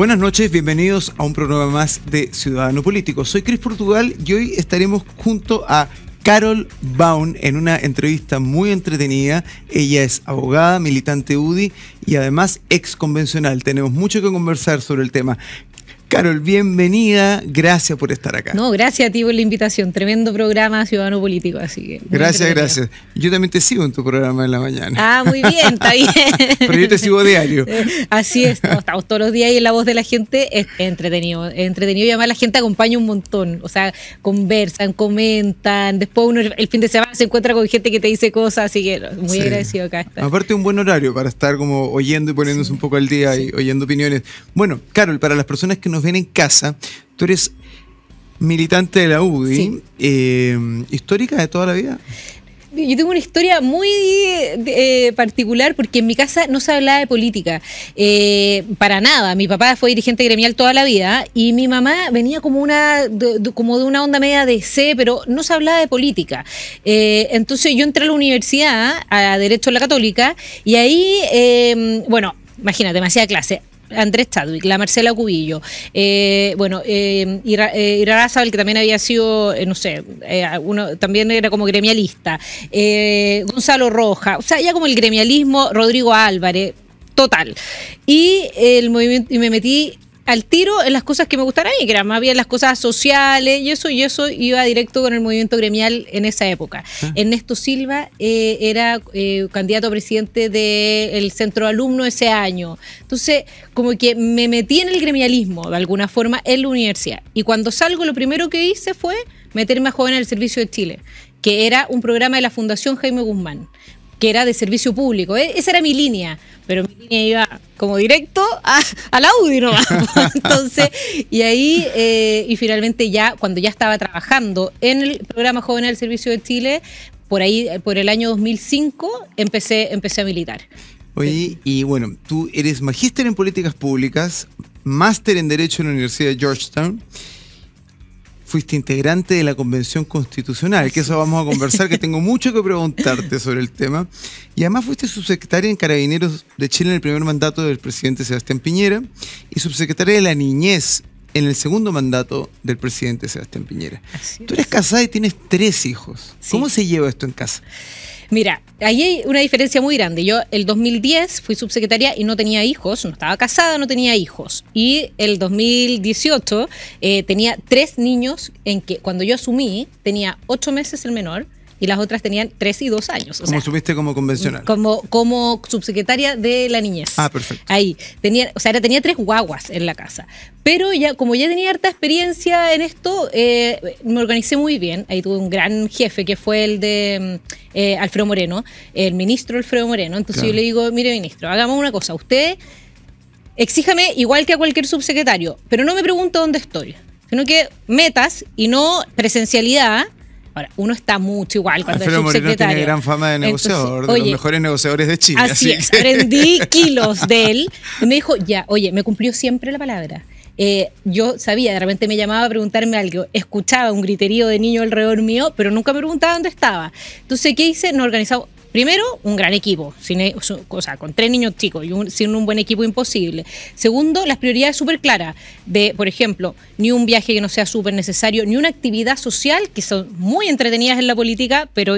Buenas noches, bienvenidos a un programa más de Ciudadano Político. Soy Cris Portugal y hoy estaremos junto a Carol Baum en una entrevista muy entretenida. Ella es abogada, militante UDI y además ex convencional. Tenemos mucho que conversar sobre el tema. Carol, bienvenida. Gracias por estar acá. No, gracias a ti por la invitación. Tremendo programa Ciudadano Político, así que. Gracias, gracias. Yo también te sigo en tu programa en la mañana. Ah, muy bien, está bien. Pero yo te sigo diario. Así es, estamos todos los días ahí en la voz de la gente es entretenido. entretenido y además la gente acompaña un montón. O sea, conversan, comentan. Después uno el fin de semana se encuentra con gente que te dice cosas, así que muy agradecido acá. Aparte, un buen horario para estar como oyendo y poniéndose un poco al día y oyendo opiniones. Bueno, Carol, para las personas que nos Viene en casa, tú eres militante de la UDI, eh, histórica de toda la vida. Yo tengo una historia muy eh, particular porque en mi casa no se hablaba de política, eh, para nada. Mi papá fue dirigente gremial toda la vida y mi mamá venía como, una, de, como de una onda media de C, pero no se hablaba de política. entonces yo entré a la universidad, a Derecho a la Católica, y ahí, bueno, imagínate, demasiada clase Andrés Chadwick, la Marcela Cubillo, eh, bueno, eh, Ira, eh, que también había sido, eh, no sé, uno, también era como gremialista, Gonzalo Roja, o sea, ya como el gremialismo, Rodrigo Álvarez, total. Y, el movimiento, y me metí al tiro en las cosas que me gustaban, a mí, que eran más bien las cosas sociales y eso, y eso iba directo con el movimiento gremial en esa época. Ah. Ernesto Silva eh, era eh, candidato a presidente del centro de alumno ese año. Entonces, como que me metí en el gremialismo de alguna forma en la universidad. Y cuando salgo, lo primero que hice fue meterme a joven el servicio de Chile que era un programa de la Fundación Jaime Guzmán que era de servicio público. E, esa era mi línea, pero mi línea iba como directo a, al audio. Entonces, y ahí, eh, y finalmente ya, cuando ya estaba trabajando en el programa Joven del Servicio de Chile, por ahí, por el año 2005, empecé, empecé a militar. Oye, y bueno, tú eres magíster en políticas públicas, máster en Derecho en la Universidad de Georgetown fuiste integrante de la Convención Constitucional, que eso vamos a conversar, que tengo mucho que preguntarte sobre el tema. Y además fuiste subsecretaria en Carabineros de Chile en el primer mandato del presidente Sebastián Piñera y subsecretaria de la Niñez en el segundo mandato del presidente Sebastián Piñera. Tú eres casada y tienes tres hijos. ¿Cómo se lleva esto en casa? Mira, ahí hay una diferencia muy grande. Yo el 2010 fui subsecretaria y no tenía hijos, no estaba casada, no tenía hijos. Y el 2018 eh, tenía tres niños en que cuando yo asumí tenía ocho meses el menor y las otras tenían 3 y 2 años. como subiste como convencional. Como, como subsecretaria de la niñez. Ah, perfecto. Ahí. Tenía, o sea, era, tenía tres guaguas en la casa. Pero ya, como ya tenía harta experiencia en esto, eh, me organicé muy bien. Ahí tuve un gran jefe que fue el de mm, eh, Alfredo Moreno, el ministro Alfredo Moreno. Entonces yo le digo, mire ministro, hagamos una cosa. Usted exíjame igual que a cualquier subsecretario, pero no me pregunto dónde estoy, sino que metas y no presencialidad Ahora, uno está mucho igual cuando Alfredo es subsecretario. Moreno tiene gran fama de negociador, de los mejores negociadores de Chile. Así, aprendí kilos de él. Y me dijo, ya, oye, me cumplió siempre la palabra. Eh, yo sabía, de repente me llamaba a preguntarme algo, escuchaba un griterío de niño alrededor mío, pero nunca me preguntaba dónde estaba. Entonces, ¿qué hice? no organizaba Primero, un gran equipo, e-, o sea, con tres niños chicos y un, sin un buen equipo imposible. Segundo, las prioridades súper claras de, por ejemplo, ni un viaje que no sea súper necesario, ni una actividad social, que son muy entretenidas en la política, pero,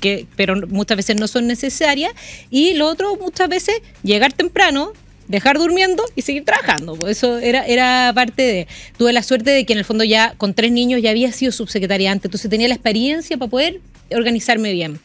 que, pero muchas veces no son necesarias. Y lo otro, muchas veces, llegar temprano, dejar durmiendo y seguir trabajando. Pues eso era, era parte de... Tuve la suerte de que en el fondo ya con tres niños ya había sido subsecretaria antes, entonces tenía la experiencia para poder organizarme bien.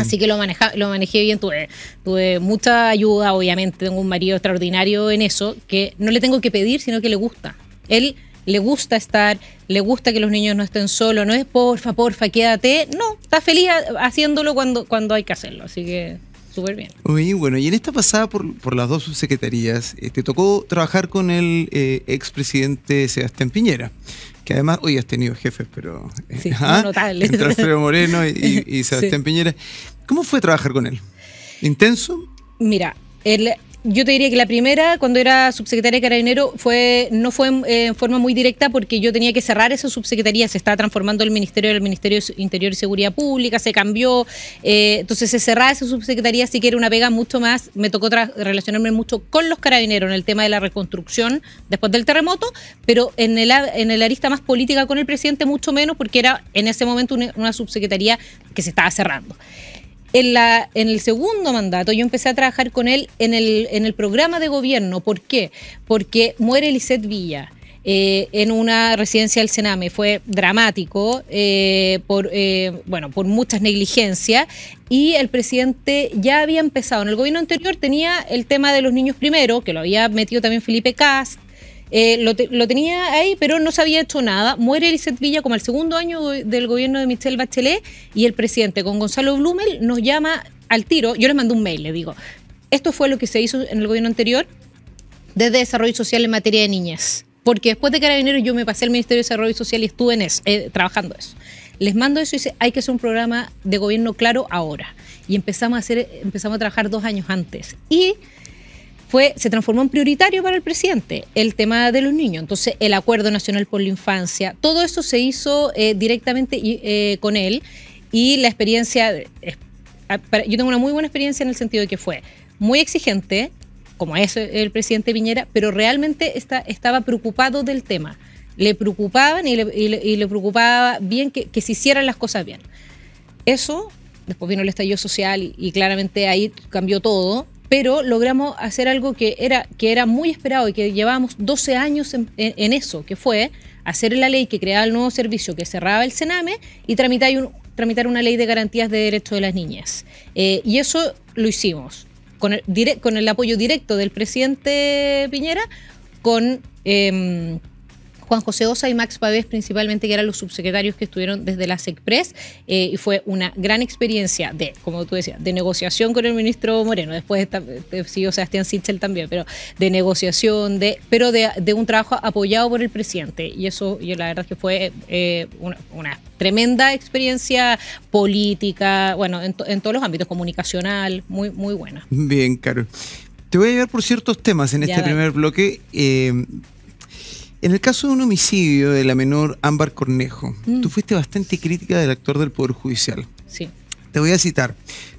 Así que lo, lo manejé bien, tuve, tuve mucha ayuda, obviamente, tengo un marido extraordinario en eso, que no le tengo que pedir, sino que le gusta. Él le gusta estar, le gusta que los niños no estén solos, no es porfa, porfa, quédate, no, está feliz haciéndolo cuando, cuando hay que hacerlo, así que súper bien. Muy bueno, y en esta pasada por, las dos subsecretarías, eh, te tocó trabajar con el eh, expresidente Sebastián Piñera que además, hoy has tenido jefes, pero... Eh, sí, ¿ah? Entre Alfredo Moreno y, Sebastián Piñera. ¿Cómo fue trabajar con él? ¿Intenso? Mira, él yo te diría que la primera, cuando era subsecretaria de Carabinero, fue, no fue eh, en, forma muy directa porque yo tenía que cerrar esa subsecretaría. Se estaba transformando el Ministerio del Ministerio Interior y Seguridad Pública, se cambió. Eh, entonces se cerraba esa subsecretaría, así que era una pega mucho más. Me tocó relacionarme mucho con los carabineros en el tema de la reconstrucción después del terremoto, pero en el, en el arista más política con el presidente, mucho menos, porque era en ese momento una subsecretaría que se estaba cerrando. En, en el segundo mandato yo empecé a trabajar con él en el, en el programa de gobierno. ¿Por qué? Porque muere Liset Villa. Eh, en una residencia del Sename. Fue dramático eh, por, eh, bueno, por muchas negligencias y el presidente ya había empezado. En el gobierno anterior tenía el tema de los niños primero, que lo había metido también Felipe Cast, eh, lo, tenía ahí, pero no se había hecho nada. Muere Elisette Villa como el segundo año del gobierno de Michelle Bachelet y el presidente con Gonzalo Blumel nos llama al tiro. Yo les mandé un mail, le digo, esto fue lo que se hizo en el gobierno anterior desde desarrollo social en materia de niñez. Porque después de Carabineros yo me pasé al Ministerio de Desarrollo Social y estuve en eh, trabajando eso. Les mando eso y dice, hay que hacer un programa de gobierno claro ahora. Y empezamos a, hacer, empezamos a trabajar dos años antes. Y fue, se transformó en prioritario para el presidente el tema de los niños. Entonces, el Acuerdo Nacional por la Infancia, todo eso se hizo eh, directamente eh, con él y la experiencia, yo tengo una muy buena experiencia en el sentido de que fue muy exigente, como es el presidente Piñera, pero realmente estaba preocupado del tema. Le preocupaban y le, preocupaba bien que, se hicieran las cosas bien. Eso después vino el estallido social y, claramente ahí cambió todo pero logramos hacer algo que era, que era muy esperado y que llevábamos 12 años en, eso, que fue hacer la ley que creaba el nuevo servicio que cerraba el Sename y tramitar, tramitar una ley de garantías de derechos de las niñas. Eh, y eso lo hicimos con el, con el apoyo directo del presidente Piñera, con... Em, Juan José Osa y Max Pavés principalmente, que eran los subsecretarios que estuvieron desde la SECPRES, eh, y fue una gran experiencia de, como tú decías, de negociación con el ministro Moreno, después siguió eh, Sebastián Sichel también, pero de negociación, de, pero de, un trabajo apoyado por el presidente, y eso yo la verdad que fue eh, una, tremenda experiencia política, bueno, en, todos los ámbitos, comunicacional, muy, muy buena. Bien, Caro. Te voy a llevar por ciertos temas en este primer bloque. En el caso de un homicidio de la menor Ámbar Cornejo, mm. tú fuiste bastante crítica del actor del Poder Judicial. Sí. Te voy a citar.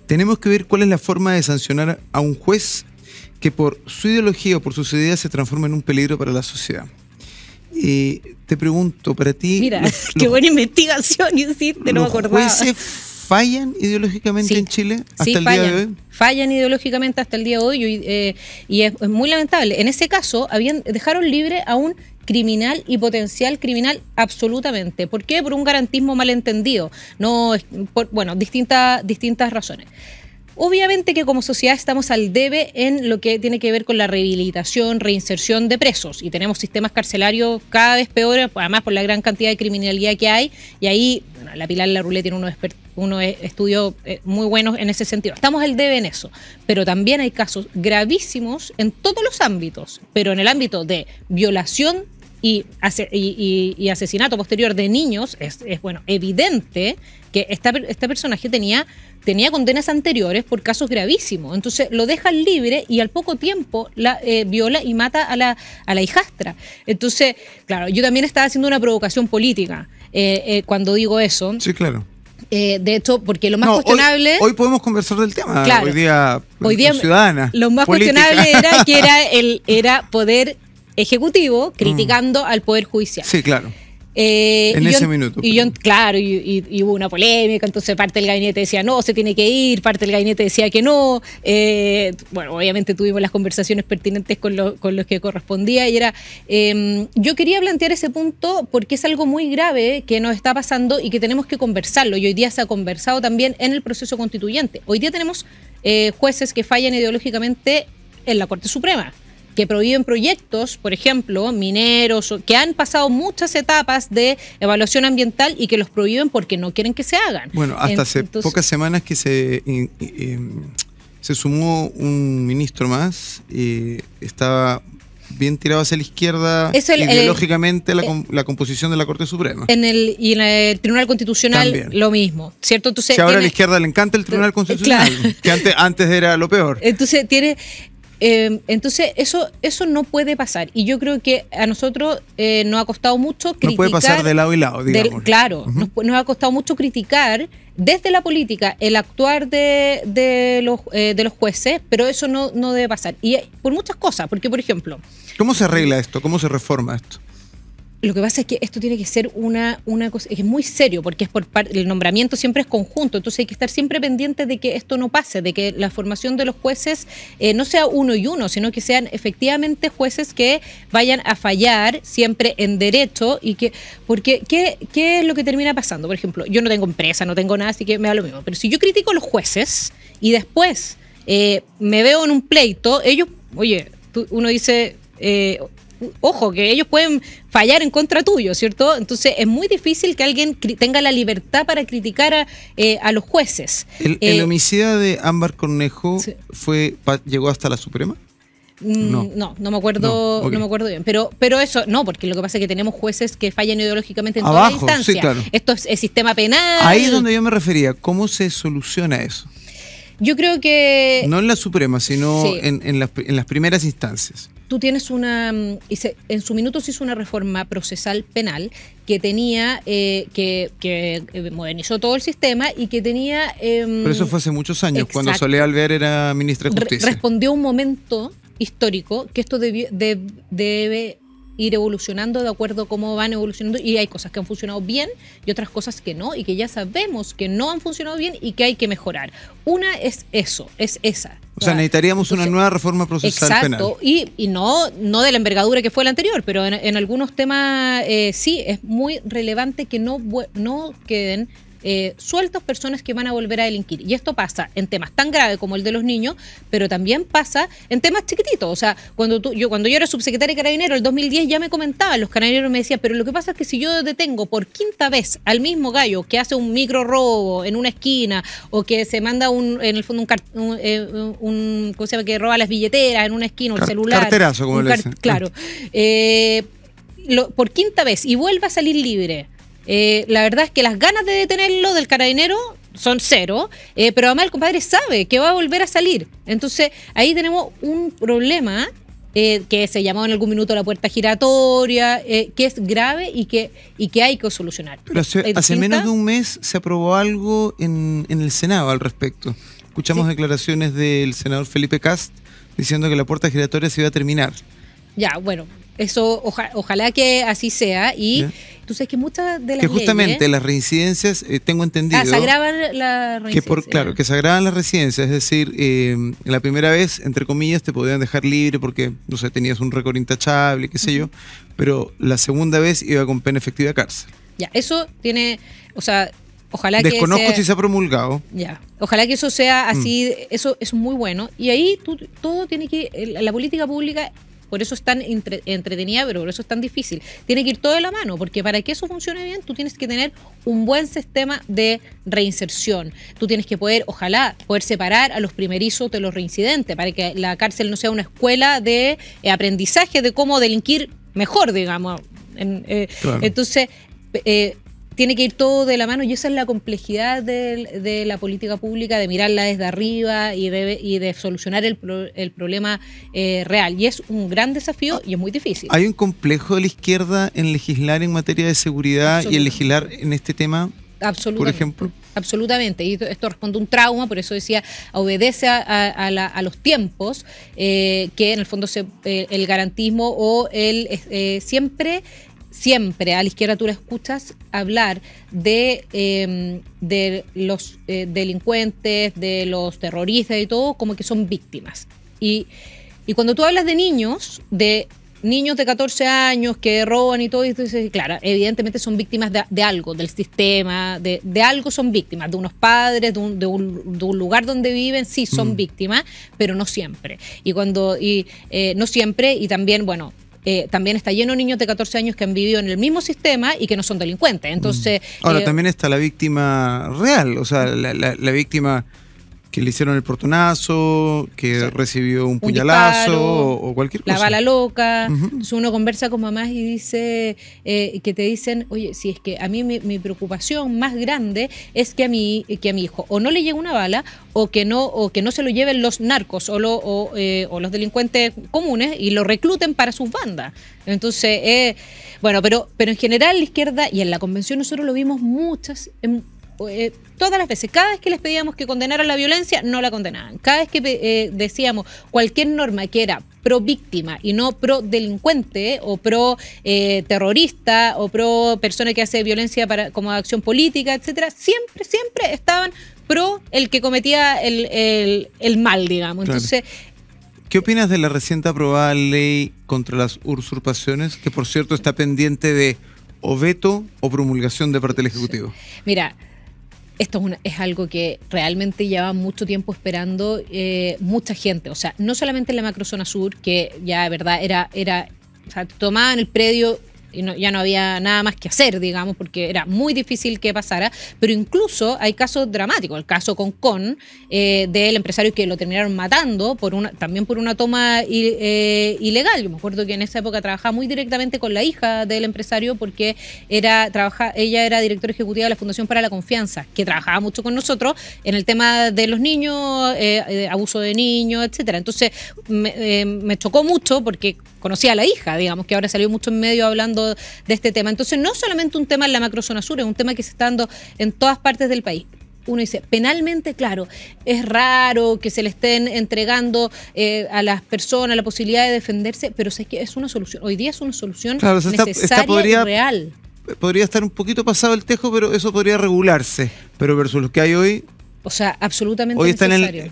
Tenemos que ver cuál es la forma de sancionar a un juez que por su ideología o por sus ideas se transforma en un peligro para la sociedad. Y eh, te pregunto, para ti... Mira, qué buena investigación hiciste, no me acordaba. jueces fallan ideológicamente en Chile hasta el día de hoy? Fallan ideológicamente hasta el día de hoy y, es, eh, es, muy lamentable. En ese caso, habían dejaron libre a un criminal y potencial criminal absolutamente. ¿Por qué? Por un garantismo malentendido. No, bueno, distintas distintas razones. Obviamente que como sociedad estamos al debe en lo que tiene que ver con la rehabilitación, reinserción de presos y tenemos sistemas carcelarios cada vez peores, además por la gran cantidad de criminalidad que hay y ahí la Pilar Larulé tiene unos e-, estudios eh, muy buenos en ese sentido. Estamos al debe en eso, pero también hay casos gravísimos en todos los ámbitos, pero en el ámbito de violación y, asesinato posterior de niños, es, bueno, evidente que esta, este personaje tenía, tenía condenas anteriores por casos gravísimos. Entonces lo dejan libre y al poco tiempo la eh, viola y mata a la, a la hijastra. Entonces, claro, yo también estaba haciendo una provocación política eh, eh, cuando digo eso. Sí, claro. de hecho, porque lo más cuestionable. Hoy, podemos conversar del tema. hoy día, hoy ciudadana. Lo más cuestionable era que era el era poder Ejecutivo mm. criticando al Poder Judicial. Sí, claro. Eh, en ese minuto. Y yo, claro, y, hubo una polémica, entonces parte del gabinete decía no, se tiene que ir, parte del gabinete decía que no. Eh, bueno, obviamente tuvimos las conversaciones pertinentes con, con los que correspondía y era. Em, yo quería plantear ese punto porque es algo muy grave que nos está pasando y que tenemos que conversarlo. Y hoy día se ha conversado también en el proceso constituyente. Hoy día tenemos eh, jueces que fallan ideológicamente en la Corte Suprema que prohíben proyectos, por ejemplo, mineros, que han pasado muchas etapas de evaluación ambiental y que los prohíben porque no quieren que se hagan. Bueno, hasta hace pocas semanas que se, eh, eh, se sumó un ministro más, y eh, estaba bien tirado hacia la izquierda ideológicamente la, composición de la Corte Suprema. En el, y en el Tribunal Constitucional lo mismo, ¿cierto? Entonces, si ahora a la izquierda le encanta el Tribunal Constitucional, que antes, antes era lo peor. Entonces tiene Em, entonces, eso, eso no puede pasar. Y yo creo que a nosotros eh, nos ha costado mucho criticar. puede pasar de lado y lado, digamos. claro, nos, ha costado mucho criticar desde la política el actuar de, los, eh, de los jueces, pero eso no, no debe pasar. Y por muchas cosas, porque, por ejemplo. ¿Cómo se arregla esto? ¿Cómo se reforma esto? Lo que pasa es que esto tiene que ser una, una cosa, es muy serio, porque es por el nombramiento siempre es conjunto, entonces hay que estar siempre pendiente de que esto no pase, de que la formación de los jueces eh, no sea uno y uno, sino que sean efectivamente jueces que vayan a fallar siempre en derecho y que, porque ¿qué, es lo que termina pasando? Por ejemplo, yo no tengo empresa, no tengo nada, así que me da lo mismo, pero si yo critico a los jueces y después eh, me veo en un pleito, ellos, oye, uno dice... Eh, ojo, que ellos pueden fallar en contra tuyo, ¿cierto? Entonces es muy difícil que alguien tenga la libertad para criticar a, eh, los jueces. ¿El, homicidio eh, homicida de Ámbar Cornejo fue llegó hasta la Suprema? Mm, no. no. me acuerdo, no, me acuerdo bien. Pero, pero eso, no, porque lo que pasa es que tenemos jueces que fallan ideológicamente en toda instancia. Sí, claro. Esto es el sistema penal. Ahí es donde yo me refería. ¿Cómo se soluciona eso? Yo creo que. No en la Suprema, sino en las primeras instancias tú tienes una, mm, en su minuto se hizo una reforma procesal penal que tenía, eh, que, eh, modernizó todo el sistema y que tenía... Em, Pero eso fue hace muchos años, cuando Soledad Alvear era ministra de Justicia. Respondió respondió un momento histórico que esto debe ir evolucionando de acuerdo a cómo van evolucionando y hay cosas que han funcionado bien y otras cosas que no y que ya sabemos que no han funcionado bien y que hay que mejorar. Una es eso, es esa, o sea, necesitaríamos una nueva reforma procesal exacto, Y, y no, no de la envergadura que fue la anterior, pero en, algunos temas eh, sí es muy relevante que no, no queden eh, sueltas personas que van a volver a delinquir. Y esto pasa en temas tan graves como el de los niños, pero también pasa en temas chiquititos. O sea, cuando tú, yo, cuando yo era subsecretaria de Carabinero, el 2010 ya me comentaban, los carabineros me decían, pero lo que pasa es que si yo detengo por quinta vez al mismo gallo que hace un micro robo en una esquina o que se manda un, en el fondo un, eh, ¿cómo se llama? que roba las billeteras en una esquina, o el celular. Carterazo, como Claro. Eh, por quinta vez y vuelva a salir libre eh, la verdad es que las ganas de detenerlo del carabinero son cero, eh, pero además el compadre sabe que va a volver a salir. Entonces ahí tenemos un problema eh, que se llamó en algún minuto la puerta giratoria, que es grave y que, y que hay que solucionar. Pero hace, menos de un mes se aprobó algo en, el Senado al respecto. Escuchamos declaraciones del senador Felipe Cast diciendo que la puerta giratoria se iba a terminar. Ya, bueno, eso ojalá que así sea. Y tú sabes que muchas de las. Que justamente las reincidencias, eh, tengo entendido. Ah, se agravan las Que claro, que se agravan las reincidencias. Es decir, eh, la primera vez, entre comillas, te podían dejar libre porque, no sé, tenías un récord intachable, qué sé yo. Pero la segunda vez iba con pena efectiva de cárcel. Ya, eso tiene. O sea, Ojalá Desconozco que Desconozco si se ha promulgado. Ya. Ojalá que eso sea así, mm. eso es muy bueno. Y ahí tú, todo tiene que, la política pública por eso es tan entretenida, pero por eso es tan difícil. Tiene que ir todo de la mano, porque para que eso funcione bien, tú tienes que tener un buen sistema de reinserción. Tú tienes que poder, ojalá, poder separar a los primerizos de los reincidentes, para que la cárcel no sea una escuela de eh, aprendizaje de cómo delinquir mejor, digamos. Eh, entonces, eh, tiene que ir todo de la mano y esa es la complejidad de, la política pública, de mirarla desde arriba y de, solucionar el, problema eh, real. Y es un gran desafío y es muy difícil. ¿Hay un complejo de la izquierda en legislar en materia de seguridad y en legislar en este tema? Por ejemplo. Absolutamente. Y esto responde a un trauma, por eso decía, obedece a, los tiempos, eh, que en el fondo se, eh, el garantismo o el siempre siempre a la izquierda tú la escuchas hablar de, em, de los eh, delincuentes, de los terroristas y todo, como que son víctimas. Y, y, cuando tú hablas de niños, de niños de 14 años que roban y todo, y tú dices, claro, evidentemente son víctimas de, algo, del sistema, de, algo son víctimas, de unos padres, de un, de un, lugar donde viven, sí son mm. víctimas, pero no siempre. Y cuando, y eh, no siempre, y también, bueno, eh, también está lleno de niños de 14 años que han vivido en el mismo sistema y que no son delincuentes. Mm. Entonces. Ahora, eh, también está la víctima real, o sea, la víctima que le hicieron el portonazo, que recibió un, puñalazo o, cualquier cosa. La bala loca. uno conversa con mamás y dice eh, que te dicen, oye, si es que a mí mi, preocupación más grande es que a mi, que a mi hijo o no le llegue una bala o que no, o que no se lo lleven los narcos o, eh, o, los delincuentes comunes y lo recluten para sus bandas. Entonces, eh, bueno, pero, pero en general la izquierda y en la convención nosotros lo vimos muchas... En, eh, todas las veces, cada vez que les pedíamos que condenaran la violencia, no la condenaban. Cada vez que eh, decíamos cualquier norma que era pro víctima y no pro delincuente o pro eh, terrorista o pro persona que hace violencia para, como acción política, etcétera, siempre, siempre estaban pro el que cometía el, mal, digamos. Entonces, ¿Qué opinas de la reciente aprobada ley contra las usurpaciones, que por cierto está pendiente de o veto o promulgación de parte del Ejecutivo? Mira, esto es, algo que realmente lleva mucho tiempo esperando eh, mucha gente. O sea, no solamente en la macrozona sur, que ya de verdad era, era o sea, tomaban el predio y ya no había nada más que hacer, digamos, porque era muy difícil que pasara, pero incluso hay casos dramáticos, el caso con Con, eh, del empresario que lo terminaron matando por una, también por una toma eh, ilegal. Yo me acuerdo que en esa época trabajaba muy directamente con la hija del empresario porque era, trabaja, ella era directora ejecutiva de la Fundación para la Confianza, que trabajaba mucho con nosotros en el tema de los niños, eh, abuso de niños, etcétera. Entonces me, me chocó mucho porque conocía a la hija, digamos, que ahora salió mucho en medio hablando de este tema. Entonces, no solamente un tema en la macrozona sur, es un tema que se está dando en todas partes del país uno dice, penalmente, claro, es raro que se le estén entregando eh, a las personas la posibilidad de defenderse, pero sé que es una solución. Hoy día es una solución necesaria real. Podría estar un poquito pasado el tejo, pero eso podría regularse. Pero versus lo que hay hoy. O sea, absolutamente hoy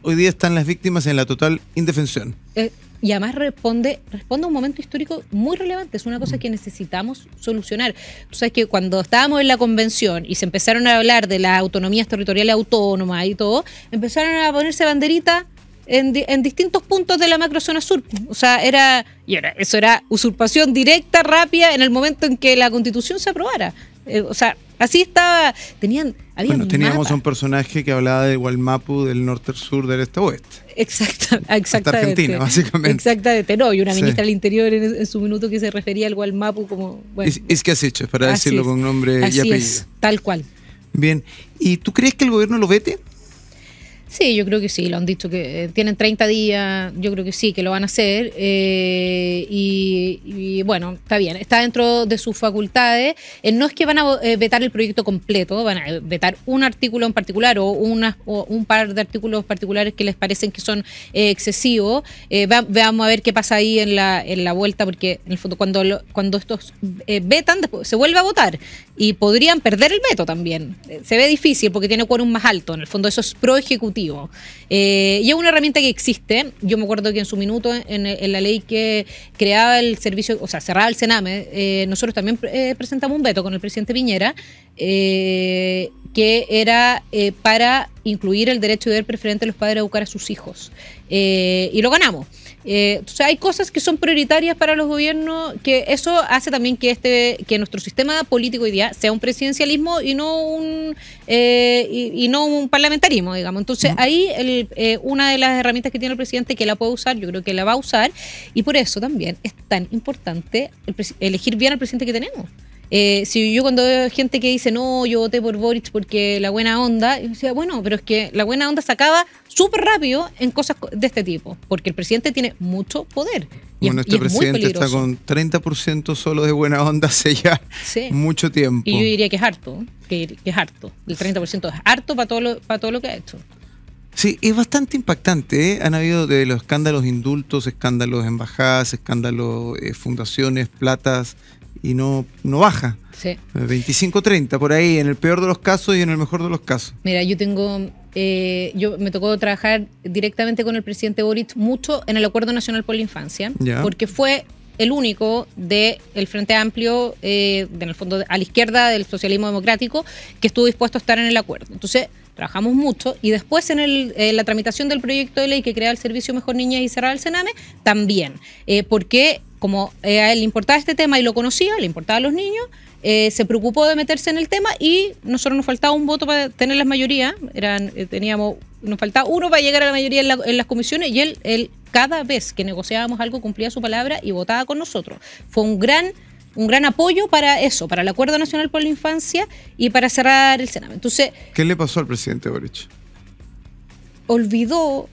hoy día están las víctimas en la total indefensión. Eh, y además responde, responde a un momento histórico muy relevante, es una cosa que necesitamos solucionar. Tú sabes que cuando estábamos en la convención y se empezaron a hablar de las autonomías territoriales autónomas y todo, empezaron a ponerse banderita en, distintos puntos de la macrozona sur. O sea, era, y era, eso era usurpación directa, rápida, en el momento en que la constitución se aprobara. Eh, o sea, así estaba, tenían bueno, teníamos a un personaje que hablaba de Gualmapu, del norte al sur, del este oeste. Exacta, exactamente. Argentina, básicamente. Exactamente. No, y una ministra del Interior en, su minuto que se refería al Walmapu como. Bueno, es, que has hecho, para decirlo con nombre y apellido. Es, tal cual. Bien. ¿Y tú crees que el gobierno lo vete? Sí, yo creo que sí, lo han dicho que eh, tienen 30 días, yo creo que sí, que lo van a hacer. Eh, y, bueno, está bien, está dentro de sus facultades. Eh, no es que van a vetar el proyecto completo, van a vetar un artículo en particular o, un par de artículos particulares que les parecen que son excesivos. Veamos a ver qué pasa ahí en la, en la vuelta, porque en el fondo cuando, cuando estos vetan, se vuelve a votar y podrían perder el veto también. se ve difícil porque tiene quórum más alto. En el fondo esos es pro ejecutivo eh, y es una herramienta que existe. Yo me acuerdo que en su minuto, en, la ley que creaba el servicio, o sea, cerraba el Sename, eh, nosotros también eh, presentamos un veto con el presidente Piñera, que era para incluir el derecho de ver preferente a los padres educar a sus hijos. y lo ganamos. Eh, o sea, hay cosas que son prioritarias para los gobiernos, que eso hace también que este, que nuestro sistema político hoy día sea un presidencialismo y no un eh, y, no un parlamentarismo, digamos. Entonces, ahí eh, una de las herramientas que tiene el presidente que la puede usar, yo creo que la va a usar, y por eso también es tan importante elegir bien al presidente que tenemos. Eh, si yo cuando veo gente que dice, no, yo voté por Boric porque la buena onda, yo decía, bueno, pero es que la buena onda se acaba súper rápido en cosas de este tipo, porque el presidente tiene mucho poder. Y bueno, este presidente está con 30% solo de buena onda hace ya mucho tiempo. Y yo diría que es harto, que, es harto. El 30% es harto para todo, lo, para todo lo que ha hecho. Sí, es bastante impactante. ¿eh? Han habido de los escándalos indultos, escándalos embajadas, escándalos eh, fundaciones, platas, y no, no baja. Sí. 25, 30, por ahí, en el peor de los casos y en el mejor de los casos. Mira, yo tengo. Eh, yo me tocó trabajar directamente con el presidente Boric mucho en el Acuerdo Nacional por la Infancia, porque fue el único del el Frente Amplio, eh, en el fondo a la izquierda del socialismo democrático, que estuvo dispuesto a estar en el acuerdo. Entonces, trabajamos mucho, y después en, el, eh, la tramitación del proyecto de ley que crea el Servicio Mejor Niñas y cerrar el Sename, también, eh, porque como eh, él le importaba este tema y lo conocía, le importaba a los niños, se preocupó de meterse en el tema y nosotros nos faltaba un voto para tener las mayorías, eran, teníamos, nos faltaba uno para llegar a la mayoría en, las comisiones y él, él cada vez que negociábamos algo cumplía su palabra y votaba con nosotros. Fue un gran un gran apoyo para eso, para el Acuerdo Nacional por la Infancia y para cerrar el Senado. Entonces, ¿Qué le pasó al presidente Boric? Olvidó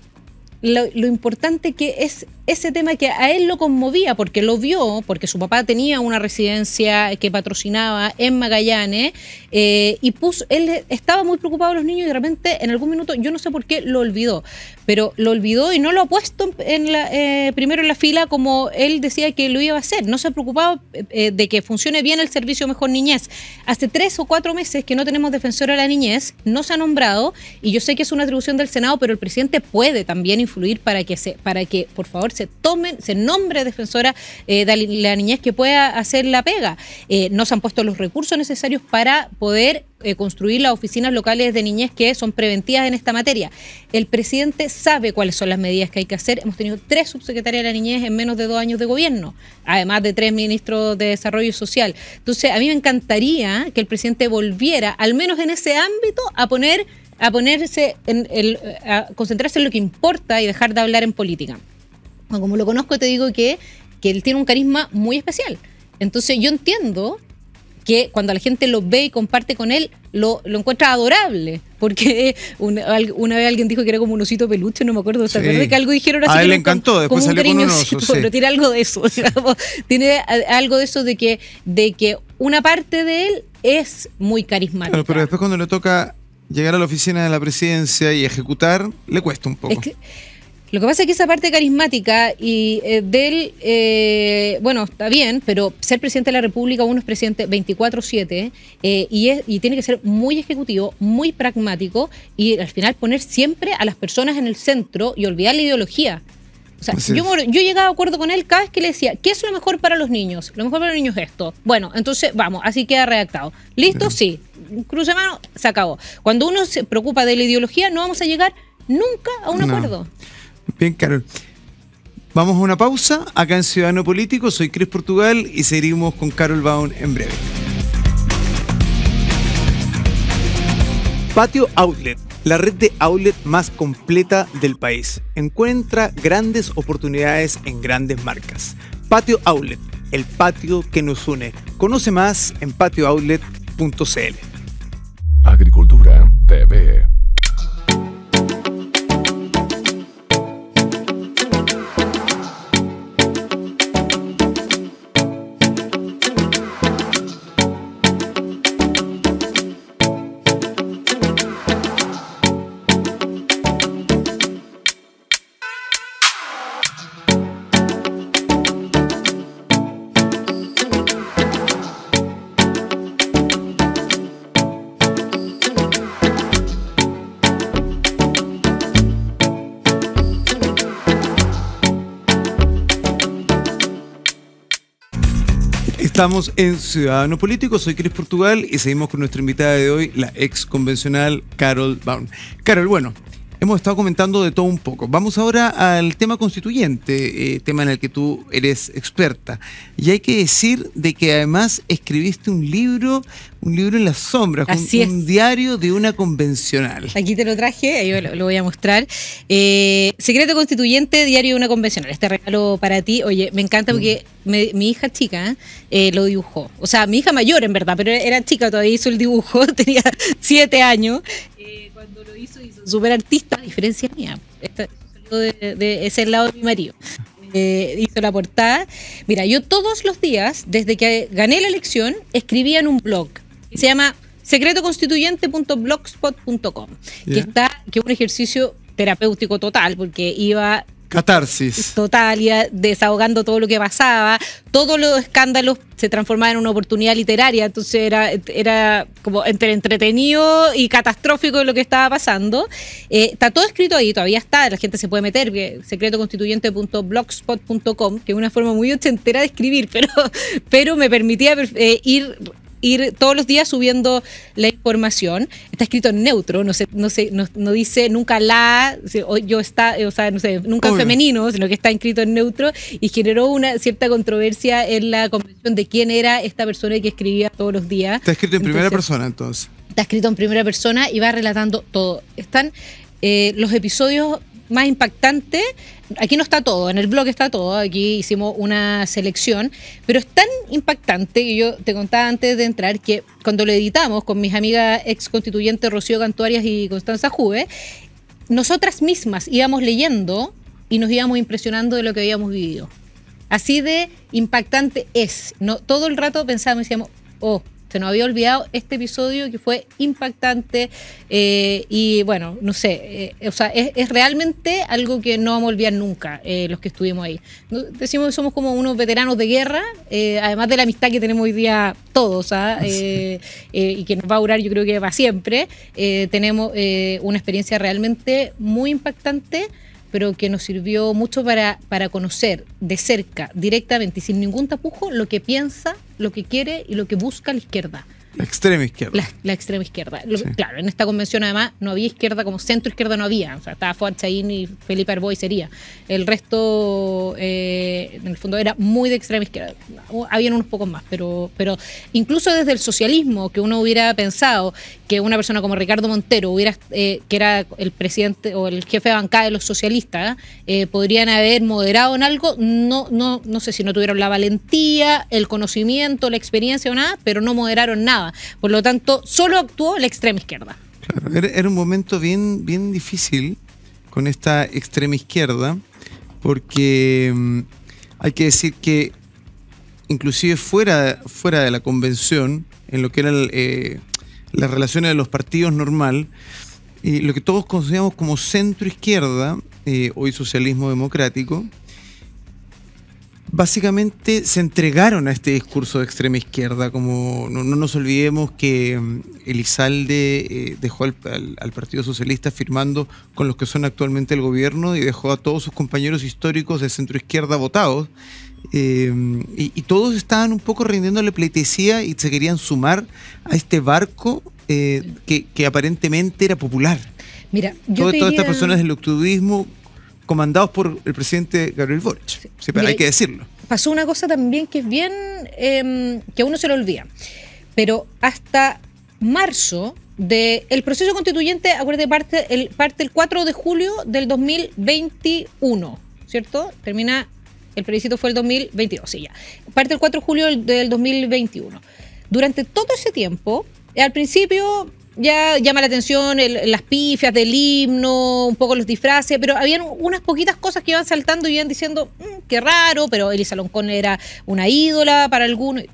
lo, lo importante que es ese tema que a él lo conmovía porque lo vio, porque su papá tenía una residencia que patrocinaba en Magallanes eh, y puso, él estaba muy preocupado de los niños y de repente en algún minuto, yo no sé por qué, lo olvidó, pero lo olvidó y no lo ha puesto eh, primero en la fila como él decía que lo iba a hacer, no se ha preocupado eh, de que funcione bien el servicio Mejor Niñez. Hace tres o cuatro meses que no tenemos defensora a la niñez, no se ha nombrado y yo sé que es una atribución del Senado, pero el presidente puede también influir para que, se, para que por favor, se se tomen, se nombre defensora eh, de la niñez que pueda hacer la pega. Eh, no se han puesto los recursos necesarios para poder eh, construir las oficinas locales de niñez que son preventivas en esta materia. El presidente sabe cuáles son las medidas que hay que hacer. Hemos tenido tres subsecretarias de la niñez en menos de dos años de gobierno, además de tres ministros de Desarrollo Social. Entonces, a mí me encantaría que el presidente volviera, al menos en ese ámbito, a poner a ponerse en el, a concentrarse en lo que importa y dejar de hablar en política como lo conozco, te digo que, que él tiene un carisma muy especial. Entonces yo entiendo que cuando la gente lo ve y comparte con él, lo, encuentra adorable. Porque una, vez alguien dijo que era como un osito peluche, no me acuerdo, ¿te algo dijeron así? A él le encantó, después salió un con un Pero tiene algo de eso, tiene algo de eso de que, de que una parte de él es muy carismática. pero después cuando le toca llegar a la oficina de la presidencia y ejecutar, le cuesta un poco. Es lo que pasa es que esa parte carismática y eh, del, eh, bueno, está bien, pero ser presidente de la República, uno es presidente 24-7 eh, y, y tiene que ser muy ejecutivo, muy pragmático y al final poner siempre a las personas en el centro y olvidar la ideología. O sea, yo, yo, llegaba a acuerdo con él cada vez que le decía, ¿qué es lo mejor para los niños? Lo mejor para los niños es esto. Bueno, entonces vamos, así queda redactado. ¿Listo? Sí. Cruce mano, se acabó. Cuando uno se preocupa de la ideología, no vamos a llegar nunca a un acuerdo. Bien, Carol. Vamos a una pausa acá en Ciudadano Político. Soy Cris Portugal y seguimos con Carol Baum en breve. Patio Outlet, la red de outlet más completa del país. Encuentra grandes oportunidades en grandes marcas. Patio Outlet, el patio que nos une. Conoce más en patiooutlet.cl. Agricultura TV. Estamos en Ciudadano Político, soy Cris Portugal y seguimos con nuestra invitada de hoy, la ex convencional Carol Baum. Carol, bueno, Hemos estado comentando de todo un poco. Vamos ahora al tema constituyente, eh, tema en el que tú eres experta. Y hay que decir de que además escribiste un libro, un libro en las sombras, un, diario de una convencional. Aquí te lo traje, ahí lo, voy a mostrar. Eh, Secreto Constituyente, diario de una convencional. Este regalo para ti, oye, me encanta mm. porque mi hija chica eh, lo dibujó. O sea, mi hija mayor en verdad, pero era chica, todavía hizo el dibujo, tenía siete años cuando lo hizo, hizo súper artista, a diferencia mía. Esta, de, ese lado de mi marido. Eh, hizo la portada. Mira, yo todos los días, desde que gané la elección, escribía en un blog que se llama secretoconstituyente.blogspot.com, que está, que es un ejercicio terapéutico total, porque iba Catarsis. Total, y desahogando todo lo que pasaba. Todos los escándalos se transformaban en una oportunidad literaria, entonces era, era como entre entretenido y catastrófico lo que estaba pasando. Eh, está todo escrito ahí, todavía está, la gente se puede meter, secretoconstituyente.blogspot.com, que es una forma muy ochentera de escribir, pero, pero me permitía eh, ir ir todos los días subiendo la información. Está escrito en neutro, no sé no, sé no, dice nunca la, yo está, eh, o sea, no sé, nunca femenino, sino que está escrito en neutro y generó una cierta controversia en la comprensión de quién era esta persona que escribía todos los días. Está escrito en primera persona entonces. Está escrito en primera persona y va relatando todo. Están eh, los episodios más impactantes aquí no está todo, en el blog está todo, aquí hicimos una selección, pero es tan impactante que yo te contaba antes de entrar que cuando lo editamos con mis amigas ex constituyentes Rocío Cantuarias y Constanza Juve, nosotras mismas íbamos leyendo y nos íbamos impresionando de lo que habíamos vivido. Así de impactante es. No, todo el rato pensábamos y decíamos, oh, se nos había olvidado este episodio que fue impactante eh, y bueno, no sé, eh, es, realmente algo que no vamos a olvidar nunca eh, los que estuvimos ahí. Decimos que somos como unos veteranos de guerra, además de la amistad que tenemos hoy día todos ¿ah? Ah, y que nos va a durar yo creo que va siempre, tenemos una experiencia realmente muy impactante pero que nos sirvió mucho para, para conocer de cerca, directamente y sin ningún tapujo, lo que piensa, lo que quiere y lo que busca la izquierda. La extrema izquierda. La, extrema izquierda. Claro, en esta convención además no había izquierda, como centro izquierda no había. O sea, estaba Fuad y Felipe Arboy sería. El resto, eh, en el fondo, era muy de extrema izquierda. Habían unos pocos más, pero, pero incluso desde el socialismo, que uno hubiera pensado que una persona como Ricardo Montero hubiera, eh, que era el presidente o el jefe de bancada de los socialistas, eh, podrían haber moderado en algo, no, no, no sé si no tuvieron la valentía, el conocimiento, la experiencia o nada, pero no moderaron nada. Por lo tanto, solo actuó la extrema izquierda. era, un momento bien, bien difícil con esta extrema izquierda, porque mm, hay que decir que inclusive fuera, fuera de la convención, en lo que era el, eh, las relaciones de los partidos normal, y lo que todos consideramos como centro izquierda, eh, hoy socialismo democrático, básicamente se entregaron a este discurso de extrema izquierda, como no, nos olvidemos que mm, Elizalde eh, dejó al, al, Partido Socialista firmando con los que son actualmente el gobierno y dejó a todos sus compañeros históricos de centro izquierda votados, Em, y, todos estaban un poco rindiéndole pleitesía y se querían sumar a este barco eh, que, aparentemente era popular. Mira, yo Todas estas personas del octubismo comandados por el presidente Gabriel Boric, hay que decirlo. Pasó una cosa también que es bien, em, que a uno se lo olvida, pero hasta marzo del proceso constituyente, acuérdate, parte el, parte el 4 de julio del 2021, ¿cierto? Termina el plebiscito fue el 2022, sí, ya. Parte el 4 de julio del 2021. Durante todo ese tiempo, al principio ya llama la atención las pifias del himno, un poco los disfraces, pero habían unas poquitas cosas que iban saltando y iban diciendo, mm, qué raro, pero Elisa Loncón era una ídola para algunos.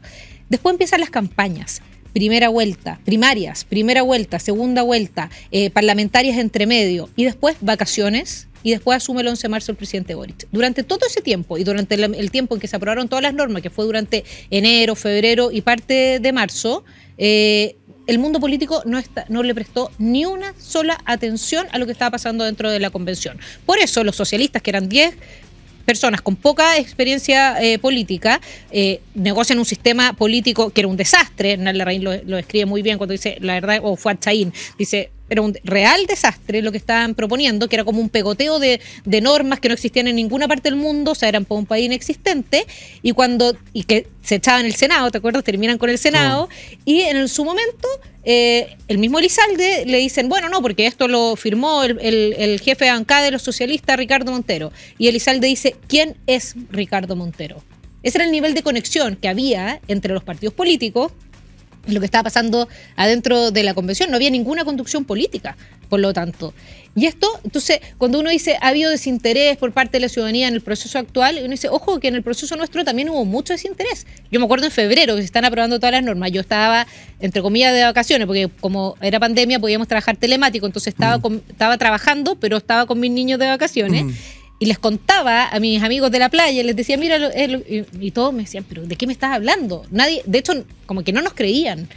Después empiezan las campañas. Primera vuelta, primarias, primera vuelta, segunda vuelta, eh, parlamentarias entre medio y después vacaciones, y después asume el 11 de marzo el presidente Boric. Durante todo ese tiempo y durante el, tiempo en que se aprobaron todas las normas, que fue durante enero, febrero y parte de marzo, eh, el mundo político no, le prestó ni una sola atención a lo que estaba pasando dentro de la convención. Por eso los socialistas, que eran 10 personas con poca experiencia eh, política eh, negocian un sistema político que era un desastre. Nalda lo, escribe muy bien cuando dice, la verdad, o oh, dice, era un real desastre lo que estaban proponiendo, que era como un pegoteo de, normas que no existían en ninguna parte del mundo, o sea, eran para un país inexistente, y cuando, y que se echaban el Senado, ¿te acuerdas? Terminan con el Senado, y en su momento, eh, el mismo Elizalde le dicen, bueno, no, porque esto lo firmó el, el jefe de bancada de los socialistas, Ricardo Montero, y Elizalde dice, ¿quién es Ricardo Montero? Ese era el nivel de conexión que había entre los partidos políticos, lo que estaba pasando adentro de la convención. No había ninguna conducción política, por lo tanto. Y esto, entonces, cuando uno dice ha habido desinterés por parte de la ciudadanía en el proceso actual, uno dice, ojo, que en el proceso nuestro también hubo mucho desinterés. Yo me acuerdo en febrero que se están aprobando todas las normas. Yo estaba, entre comillas, de vacaciones, porque como era pandemia podíamos trabajar telemático, entonces estaba, mm. estaba trabajando, pero estaba con mis niños de vacaciones. Mm y les contaba a mis amigos de la playa, les decía, mira, eh, y, y todos me decían, pero ¿de qué me estás hablando? Nadie, de hecho, como que no nos creían.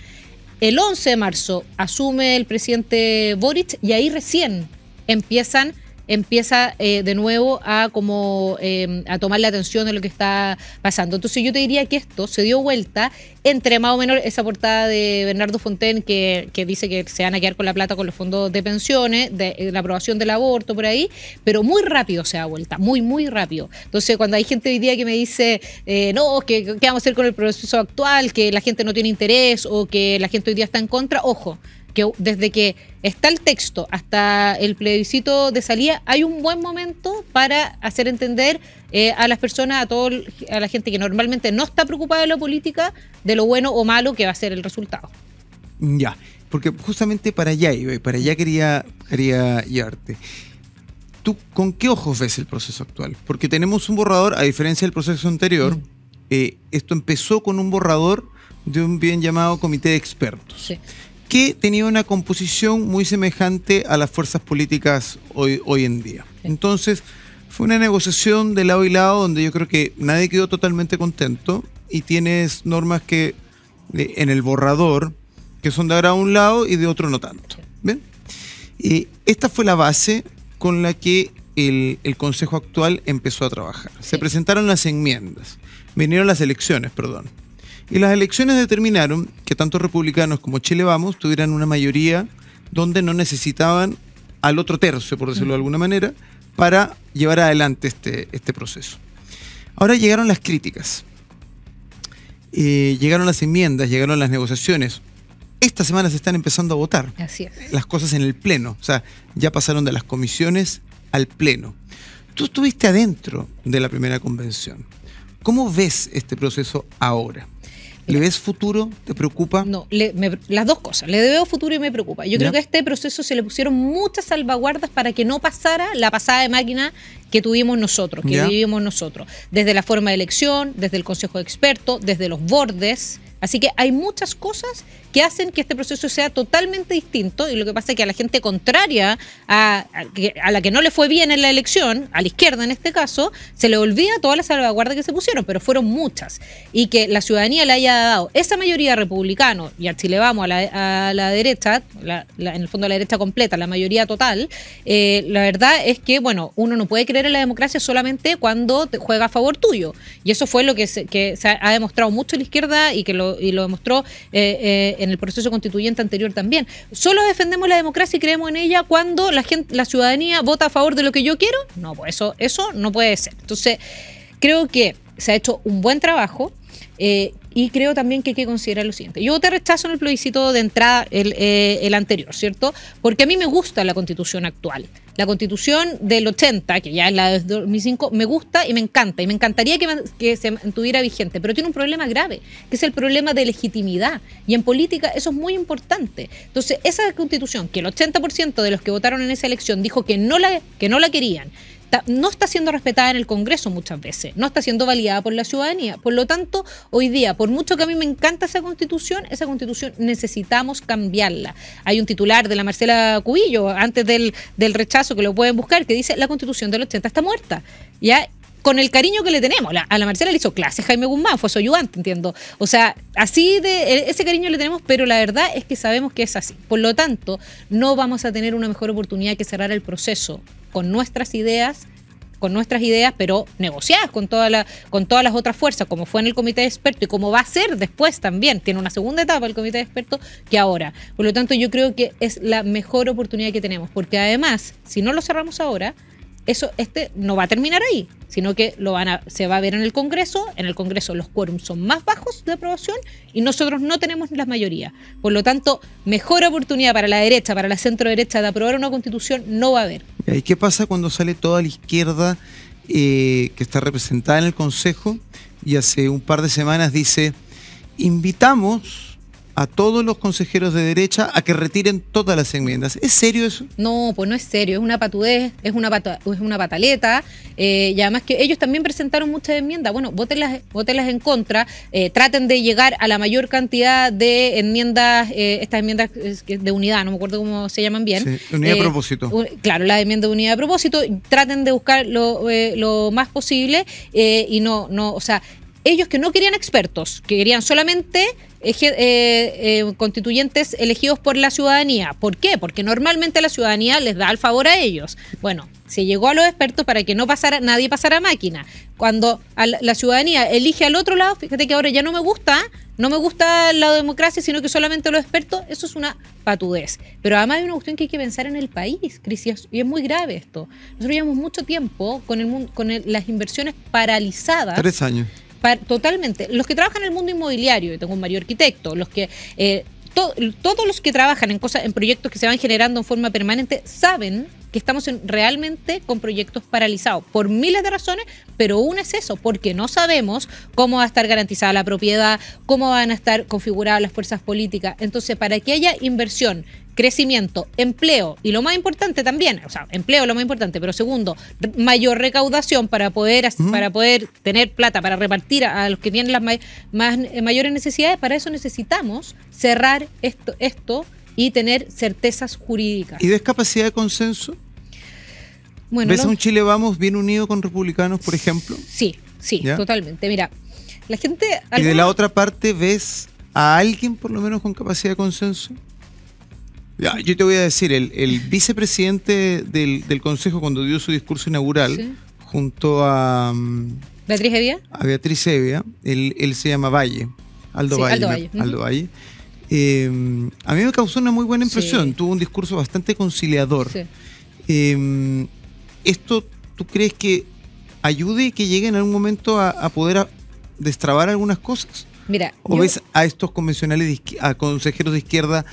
El 11 de marzo asume el presidente Boric y ahí recién empiezan empieza eh, de nuevo a como eh, a tomar la atención de lo que está pasando. Entonces yo te diría que esto se dio vuelta entre más o menos esa portada de Bernardo Fonten que, dice que se van a quedar con la plata con los fondos de pensiones, de, eh, la aprobación del aborto por ahí, pero muy rápido se da vuelta, muy, muy rápido. Entonces, cuando hay gente hoy día que me dice, eh, no, que, ¿qué vamos a hacer con el proceso actual? Que la gente no tiene interés o que la gente hoy día está en contra, ojo, que desde que está el texto hasta el plebiscito de salida, hay un buen momento para hacer entender eh, a las personas, a todo, a la gente que normalmente no está preocupada de la política, de lo bueno o malo que va a ser el resultado. Ya, porque justamente para allá iba, para allá quería, quería llevarte. ¿Tú con qué ojos ves el proceso actual? Porque tenemos un borrador, a diferencia del proceso anterior, mm. eh, esto empezó con un borrador de un bien llamado comité de expertos. que tenía una composición muy semejante a las fuerzas políticas hoy, hoy en día. Entonces, fue una negociación de lado y lado donde yo creo que nadie quedó totalmente contento y tienes normas que eh, en el borrador que son de ahora un lado y de otro no tanto. ¿Bien? Eh, esta fue la base con la que el, Consejo actual empezó a trabajar. Se presentaron las enmiendas, vinieron las elecciones, perdón. Y las elecciones determinaron que tanto republicanos como Chile Vamos tuvieran una mayoría donde no necesitaban al otro tercio, por decirlo de mm. alguna manera, para llevar adelante este, este, proceso. Ahora llegaron las críticas, eh, llegaron las enmiendas, llegaron las negociaciones. Esta semana se están empezando a votar las cosas en el Pleno. O sea, ya pasaron de las comisiones al Pleno. Tú estuviste adentro de la primera convención. ¿Cómo ves este proceso ahora? ¿Le ves futuro? ¿Te preocupa? No, las dos cosas. Le veo futuro y me preocupa. Yo creo que a este proceso se le pusieron muchas salvaguardas para que no pasara la pasada de máquina que tuvimos nosotros, que vivimos nosotros. Desde la forma de elección, desde el Consejo de Expertos, desde los bordes. Así que hay muchas cosas que hacen que este proceso sea totalmente distinto y lo que pasa es que a la gente contraria, a, a, la que no le fue bien en la elección, a la izquierda en este caso, se le olvida toda la salvaguarda que se pusieron, pero fueron muchas. Y que la ciudadanía le haya dado esa mayoría republicano, y al le vamos a la, derecha, en el fondo a la derecha completa, la mayoría total, eh, la verdad es que, bueno, uno no puede creer en la democracia solamente cuando juega a favor tuyo. Y eso fue lo que se, que ha demostrado mucho en la izquierda y que lo, y lo demostró eh, eh, en el proceso constituyente anterior también. ¿Solo defendemos la democracia y creemos en ella cuando la, gente, la ciudadanía vota a favor de lo que yo quiero? No, pues eso, eso no puede ser. Entonces, creo que se ha hecho un buen trabajo. Eh, y creo también que hay que considerar lo siguiente. Yo te rechazo en el plebiscito de entrada el, eh, el, anterior, ¿cierto? Porque a mí me gusta la constitución actual. La constitución del 80, que ya es la de 2005, me gusta y me encanta, y me encantaría que, se mantuviera vigente, pero tiene un problema grave, que es el problema de legitimidad, y en política eso es muy importante. Entonces, esa constitución, que el 80% de los que votaron en esa elección dijo que no la, que no la querían, no está siendo respetada en el Congreso muchas veces, no está siendo validada por la ciudadanía. Por lo tanto, hoy día, por mucho que a mí me encanta esa constitución, esa constitución necesitamos cambiarla. Hay un titular de la Marcela Cubillo, antes del, rechazo, que lo pueden buscar, que dice la constitución del 80 está muerta. ¿Ya? con el cariño que le tenemos. a la Marcela le hizo clase Jaime Guzmán, fue su ayudante, entiendo. O sea, así de e, ese cariño le tenemos, pero la verdad es que sabemos que es así. Por lo tanto, no vamos a tener una mejor oportunidad que cerrar el proceso con nuestras ideas con nuestras ideas, pero negociadas con, toda la, con todas las otras fuerzas, como fue en el comité de expertos y como va a ser después también. Tiene una segunda etapa el comité de expertos que ahora. Por lo tanto, yo creo que es la mejor oportunidad que tenemos, porque además, si no lo cerramos ahora, eso este no va a terminar ahí, sino que lo van a, se va a ver en el Congreso, en el Congreso los quórums son más bajos de aprobación y nosotros no tenemos las mayoría. Por lo tanto, mejor oportunidad para la derecha, para la centro derecha de aprobar una constitución no va a haber. ¿Y qué pasa cuando sale toda la izquierda eh, que está representada en el Consejo y hace un par de semanas dice, invitamos a todos los consejeros de derecha a que retiren todas las enmiendas. ¿Es serio eso? No, pues no es serio, es una patudez, es una, es una pataleta, eh, y además que ellos también presentaron muchas enmiendas. Bueno, votenlas, en contra, eh, traten de llegar a la mayor cantidad de enmiendas, eh, estas enmiendas de unidad, no me acuerdo cómo se llaman bien. unidad de propósito. claro, la enmienda de unidad de propósito, traten de buscar lo, lo más posible y no, no, o sea, ellos que no querían expertos, que querían solamente eh, eh, constituyentes elegidos por la ciudadanía. ¿Por qué? Porque normalmente la ciudadanía les da el favor a ellos. Bueno, se llegó a los expertos para que no pasara, nadie pasara máquina. Cuando la ciudadanía elige al otro lado, fíjate que ahora ya no me gusta, no me gusta la democracia, sino que solamente los expertos, eso es una patudez. Pero además hay una cuestión que hay que pensar en el país, crisis, y es muy grave esto. Nosotros llevamos mucho tiempo con, el, con las inversiones paralizadas. Tres años totalmente. Los que trabajan en el mundo inmobiliario, yo tengo un mayor arquitecto, los que eh, todos los que trabajan en cosas, en proyectos que se van generando en forma permanente, saben que estamos realmente con proyectos paralizados por miles de razones, pero una es eso, porque no sabemos cómo va a estar garantizada la propiedad, cómo van a estar configuradas las fuerzas políticas. Entonces, para que haya inversión crecimiento, empleo y lo más importante también, o sea, empleo lo más importante, pero segundo, mayor recaudación para poder, para poder tener plata, para repartir a, los que tienen las más, eh, mayores necesidades, para eso necesitamos cerrar esto, esto y tener certezas jurídicas. ¿Y descapacidad de consenso? Bueno, ¿Ves a un Chile Vamos bien unido con republicanos, por ejemplo? Sí, sí, totalmente. Mira, la gente... ¿Y de la otra parte ves a alguien por lo menos con capacidad de consenso? yo te voy a decir, el, vicepresidente del, Consejo cuando dio su discurso inaugural, junto a... Mm, Beatriz Evia. A Beatriz Evia, él, se llama Valle, Aldo Valle. Aldo Valle. Eh, a mí me causó una muy buena impresión, tuvo un discurso bastante conciliador. Em, ¿Esto tú crees que ayude que llegue en algún momento a, poder destrabar algunas cosas? Mira, ¿O ves a estos convencionales, a consejeros de izquierda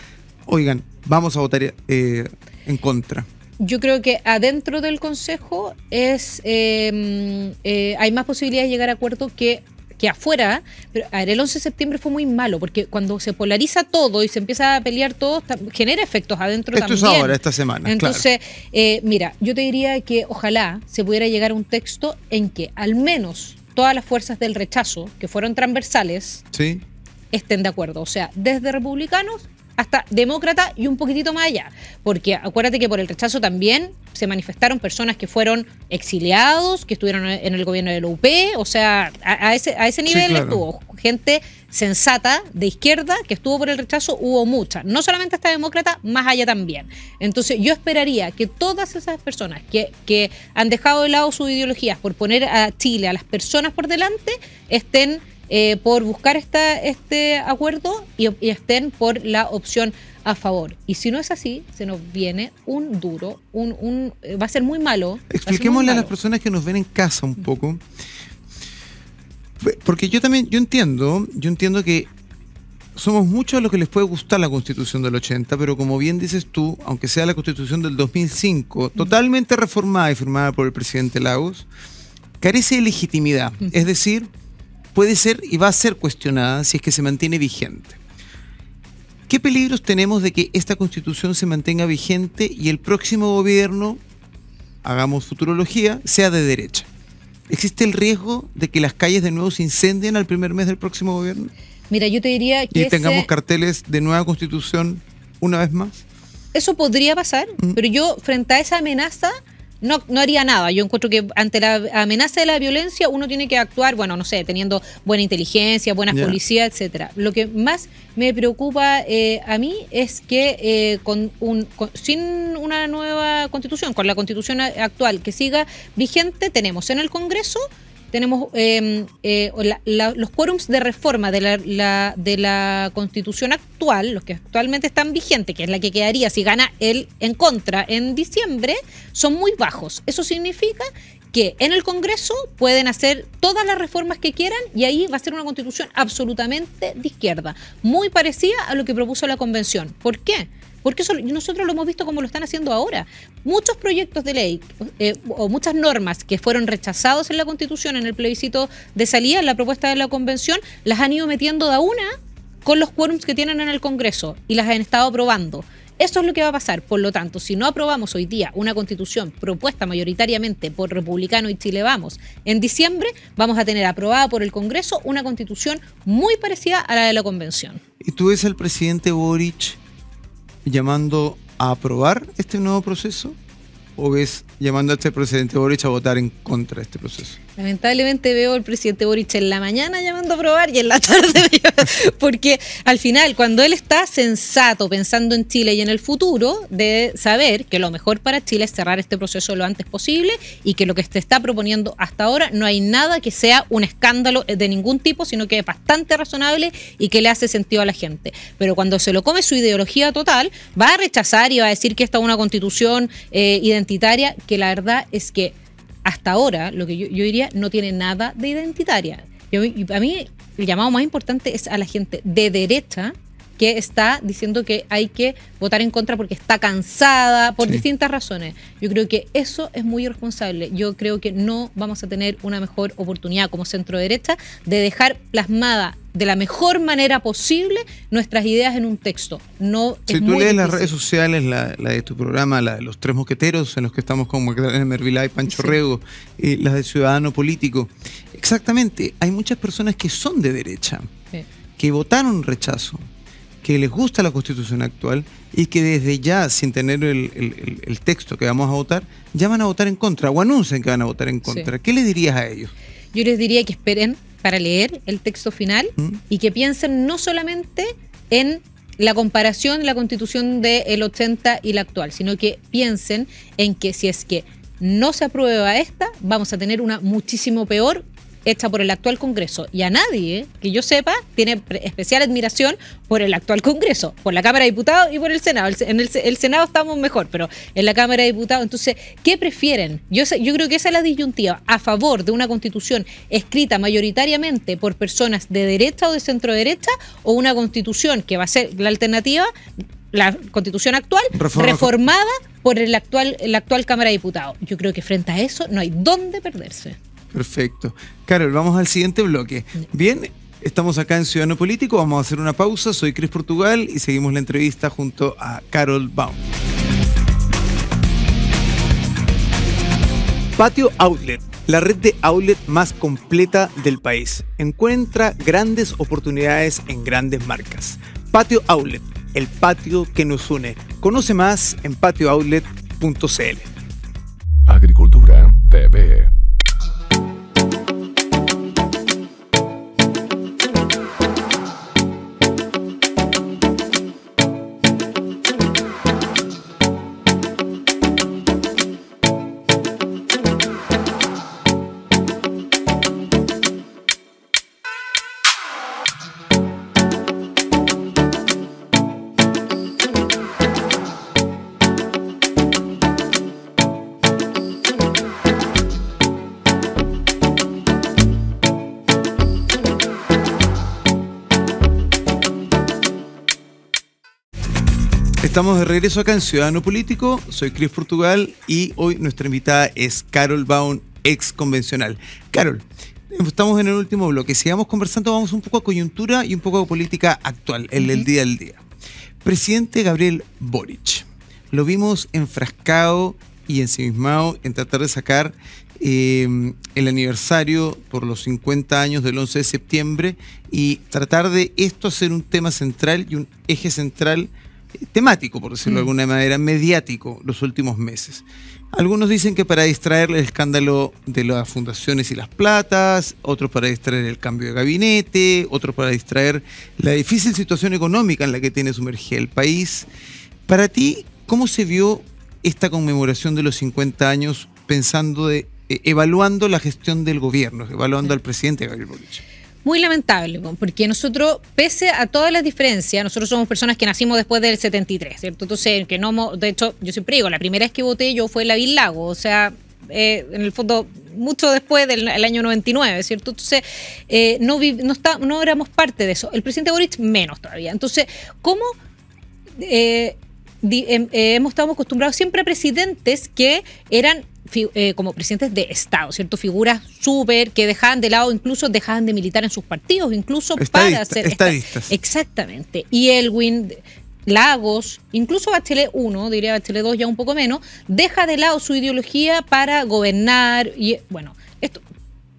oigan, vamos a votar eh, en contra? Yo creo que adentro del Consejo es em, eh, hay más posibilidades de llegar a acuerdo que que afuera, pero el 11 de septiembre fue muy malo, porque cuando se polariza todo y se empieza a pelear todo, genera efectos adentro también. Esto es ahora, esta semana. Entonces, eh, mira, yo te diría que ojalá se pudiera llegar a un texto en que al menos todas las fuerzas del rechazo, que fueron transversales, estén de acuerdo. O sea, desde republicanos hasta demócrata y un poquitito más allá. Porque acuérdate que por el rechazo también se manifestaron personas que fueron exiliados, que estuvieron en el gobierno de UP, o sea, a, ese, a ese nivel estuvo gente sensata de izquierda que estuvo por el rechazo, hubo mucha, no solamente hasta demócrata, más allá también. Entonces yo esperaría que todas esas personas que, que han dejado de lado sus ideologías por poner a Chile, a las personas por delante, estén eh, por buscar esta, este acuerdo y, estén por la opción a favor. Y si no es así, se nos viene un duro, un, eh, va a ser muy malo. Expliquémosle a las personas que nos ven en casa un poco. Porque yo también, yo entiendo, yo entiendo que somos muchos los que les puede gustar la constitución del 80, pero como bien dices tú, aunque sea la constitución del 2005, totalmente reformada y firmada por el presidente Lagos, carece de legitimidad. Es decir, puede ser y va a ser cuestionada si es que se mantiene vigente. ¿Qué peligros tenemos de que esta constitución se mantenga vigente y el próximo gobierno, hagamos futurología, sea de derecha? ¿Existe el riesgo de que las calles de nuevo se incendien al primer mes del próximo gobierno? Mira, yo te diría que... Y tengamos carteles de nueva constitución una vez más. Eso podría pasar, mm. pero yo frente a esa amenaza no, no haría nada. Yo encuentro que ante la amenaza de la violencia uno tiene que actuar, bueno, no sé, teniendo buena inteligencia, buena policía, etcétera. Lo que más me preocupa eh, a mí es que eh, con un, sin una nueva constitución, con la constitución actual que siga vigente, tenemos en el Congreso tenemos em, eh, los quórums de reforma de la, de la constitución actual, los que actualmente están vigentes, que es la que quedaría si gana él en contra en diciembre, son muy bajos. Eso significa que en el Congreso pueden hacer todas las reformas que quieran y ahí va a ser una constitución absolutamente de izquierda, muy parecida a lo que propuso la Convención. ¿Por qué? Porque nosotros lo hemos visto como lo están haciendo ahora. Muchos proyectos de ley eh, o muchas normas que fueron rechazados en la Constitución, en el plebiscito de salida, en la propuesta de la Convención, las han ido metiendo de a una con los quórums que tienen en el Congreso y las han estado aprobando. Eso es lo que va a pasar. Por lo tanto, si no aprobamos hoy día una constitución propuesta mayoritariamente por Republicano y Chile Vamos, en diciembre vamos a tener aprobada por el Congreso una constitución muy parecida a la de la Convención. Y tú ves el presidente Boric llamando a aprobar este nuevo proceso o ves llamando a este presidente Boric a votar en contra de este proceso? Lamentablemente veo al presidente Boric en la mañana llamando a probar y en la tarde, porque al final, cuando él está sensato pensando en Chile y en el futuro, de saber que lo mejor para Chile es cerrar este proceso lo antes posible y que lo que se está proponiendo hasta ahora no hay nada que sea un escándalo de ningún tipo, sino que es bastante razonable y que le hace sentido a la gente. Pero cuando se lo come su ideología total, va a rechazar y va a decir que esta es una constitución eh, identitaria, que la verdad es que hasta ahora, lo que yo, yo diría, no tiene nada de identitaria. Y a mí el llamado más importante es a la gente de derecha que está diciendo que hay que votar en contra porque está cansada, por distintas razones. Yo creo que eso es muy irresponsable. Yo creo que no vamos a tener una mejor oportunidad como centro derecha de dejar plasmada de la mejor manera posible nuestras ideas en un texto. No si tú lees las redes sociales, la, de tu programa, la de los tres mosqueteros, en los que estamos con Magdalena Mervilá y Pancho Rego, las de Ciudadano Político, exactamente, hay muchas personas que son de derecha, que votaron rechazo, que les gusta la constitución actual y que desde ya, sin tener el, texto que vamos a votar, ya van a votar en contra o anuncian que van a votar en contra. ¿Qué le dirías a ellos? Yo les diría que esperen para leer el texto final ¿Mm? y que piensen no solamente en la comparación, de la constitución del 80 y la actual, sino que piensen en que si es que no se aprueba esta, vamos a tener una muchísimo peor hecha por el actual Congreso. Y a nadie, que yo sepa, tiene especial admiración por el actual Congreso, por la Cámara de Diputados y por el Senado. En el, Senado estamos mejor, pero en la Cámara de Diputados. Entonces, ¿qué prefieren? Yo, yo creo que esa es la disyuntiva. A favor de una constitución escrita mayoritariamente por personas de derecha o de centro derecha, o una constitución que va a ser la alternativa la constitución actual reformada por el actual, la actual Cámara de Diputados. Yo creo que frente a eso no hay dónde perderse. Perfecto. Carol, vamos al siguiente bloque. Bien, estamos acá en Ciudadano Político, vamos a hacer una pausa. Soy Cris Portugal y seguimos la entrevista junto a Carol Baum. Patio Outlet, la red de outlet más completa del país. Encuentra grandes oportunidades en grandes marcas. Patio Outlet, el patio que nos une. Conoce más en patiooutlet.cl Agricultura TV. E. Estamos de regreso acá en Ciudadano Político. Soy Cris Portugal y hoy nuestra invitada es Carol Baum, ex convencional. Carol, estamos en el último bloque. Sigamos conversando, vamos un poco a coyuntura y un poco a política actual, el del día al día. Presidente Gabriel Boric. Lo vimos enfrascado y ensimismado en tratar de sacar em, el aniversario por los 50 años del 11 de septiembre y tratar de esto hacer un tema central y un eje central temático, por decirlo de mm. alguna manera, mediático los últimos meses. Algunos dicen que para distraer el escándalo de las fundaciones y las platas, otros para distraer el cambio de gabinete, otros para distraer la difícil situación económica en la que tiene sumergida el país. Para ti, ¿cómo se vio esta conmemoración de los 50 años pensando de, eh, evaluando la gestión del gobierno, evaluando al presidente Gabriel Boric? muy lamentable, porque nosotros, pese a todas las diferencias, nosotros somos personas que nacimos después del 73, ¿cierto? Entonces, que no, de hecho, yo siempre digo, la primera vez que voté yo fue en la Vil Lago, o sea, eh, en el fondo mucho después del año 99, ¿cierto? Entonces, eh, no, éramos parte de eso. El presidente Boric menos todavía. Entonces, ¿cómo eh, em, hemos estado acostumbrados siempre a presidentes que eran eh, como presidentes de Estado, ¿cierto? Figuras súper que dejaban de lado, incluso dejaban de militar en sus partidos, incluso para hacer... Estadistas. exactamente. Y Elwin, Lagos, incluso Bachelet 1, diría Bachelet 2 ya un poco menos, deja de lado su ideología para gobernar y, bueno,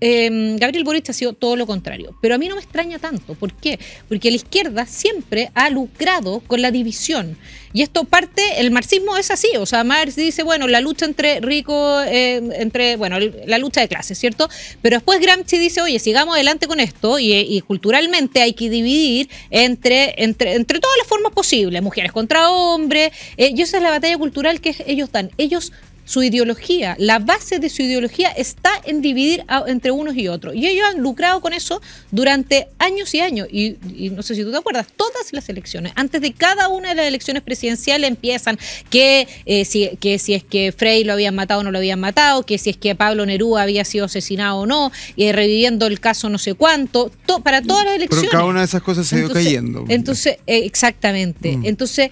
Em, Gabriel Boric ha sido todo lo contrario. Pero a mí no me extraña tanto. ¿Por qué? Porque la izquierda siempre ha lucrado con la división. Y esto parte, el marxismo es así. O sea, Marx dice, bueno, la lucha entre ricos em, entre, bueno, la lucha de clases, ¿cierto? Pero después Gramsci dice, oye, sigamos adelante con esto y, culturalmente hay que dividir entre, entre, entre todas las formas posibles, mujeres contra hombres. Eh, y esa es la batalla cultural que ellos dan. Ellos su ideología, la base de su ideología está en dividir entre unos y otros. Y ellos han lucrado con eso durante años y años. Y, no sé si tú te acuerdas, todas las elecciones, antes de cada una de las elecciones presidenciales empiezan que, eh, si, que si es que Frey lo habían matado o no lo habían matado, que si es que Pablo Neruda había sido asesinado o no, y reviviendo el caso no sé cuánto, para todas las elecciones. cada una de esas cosas se ha ido cayendo. Entonces, eh, exactamente. Mm. Entonces,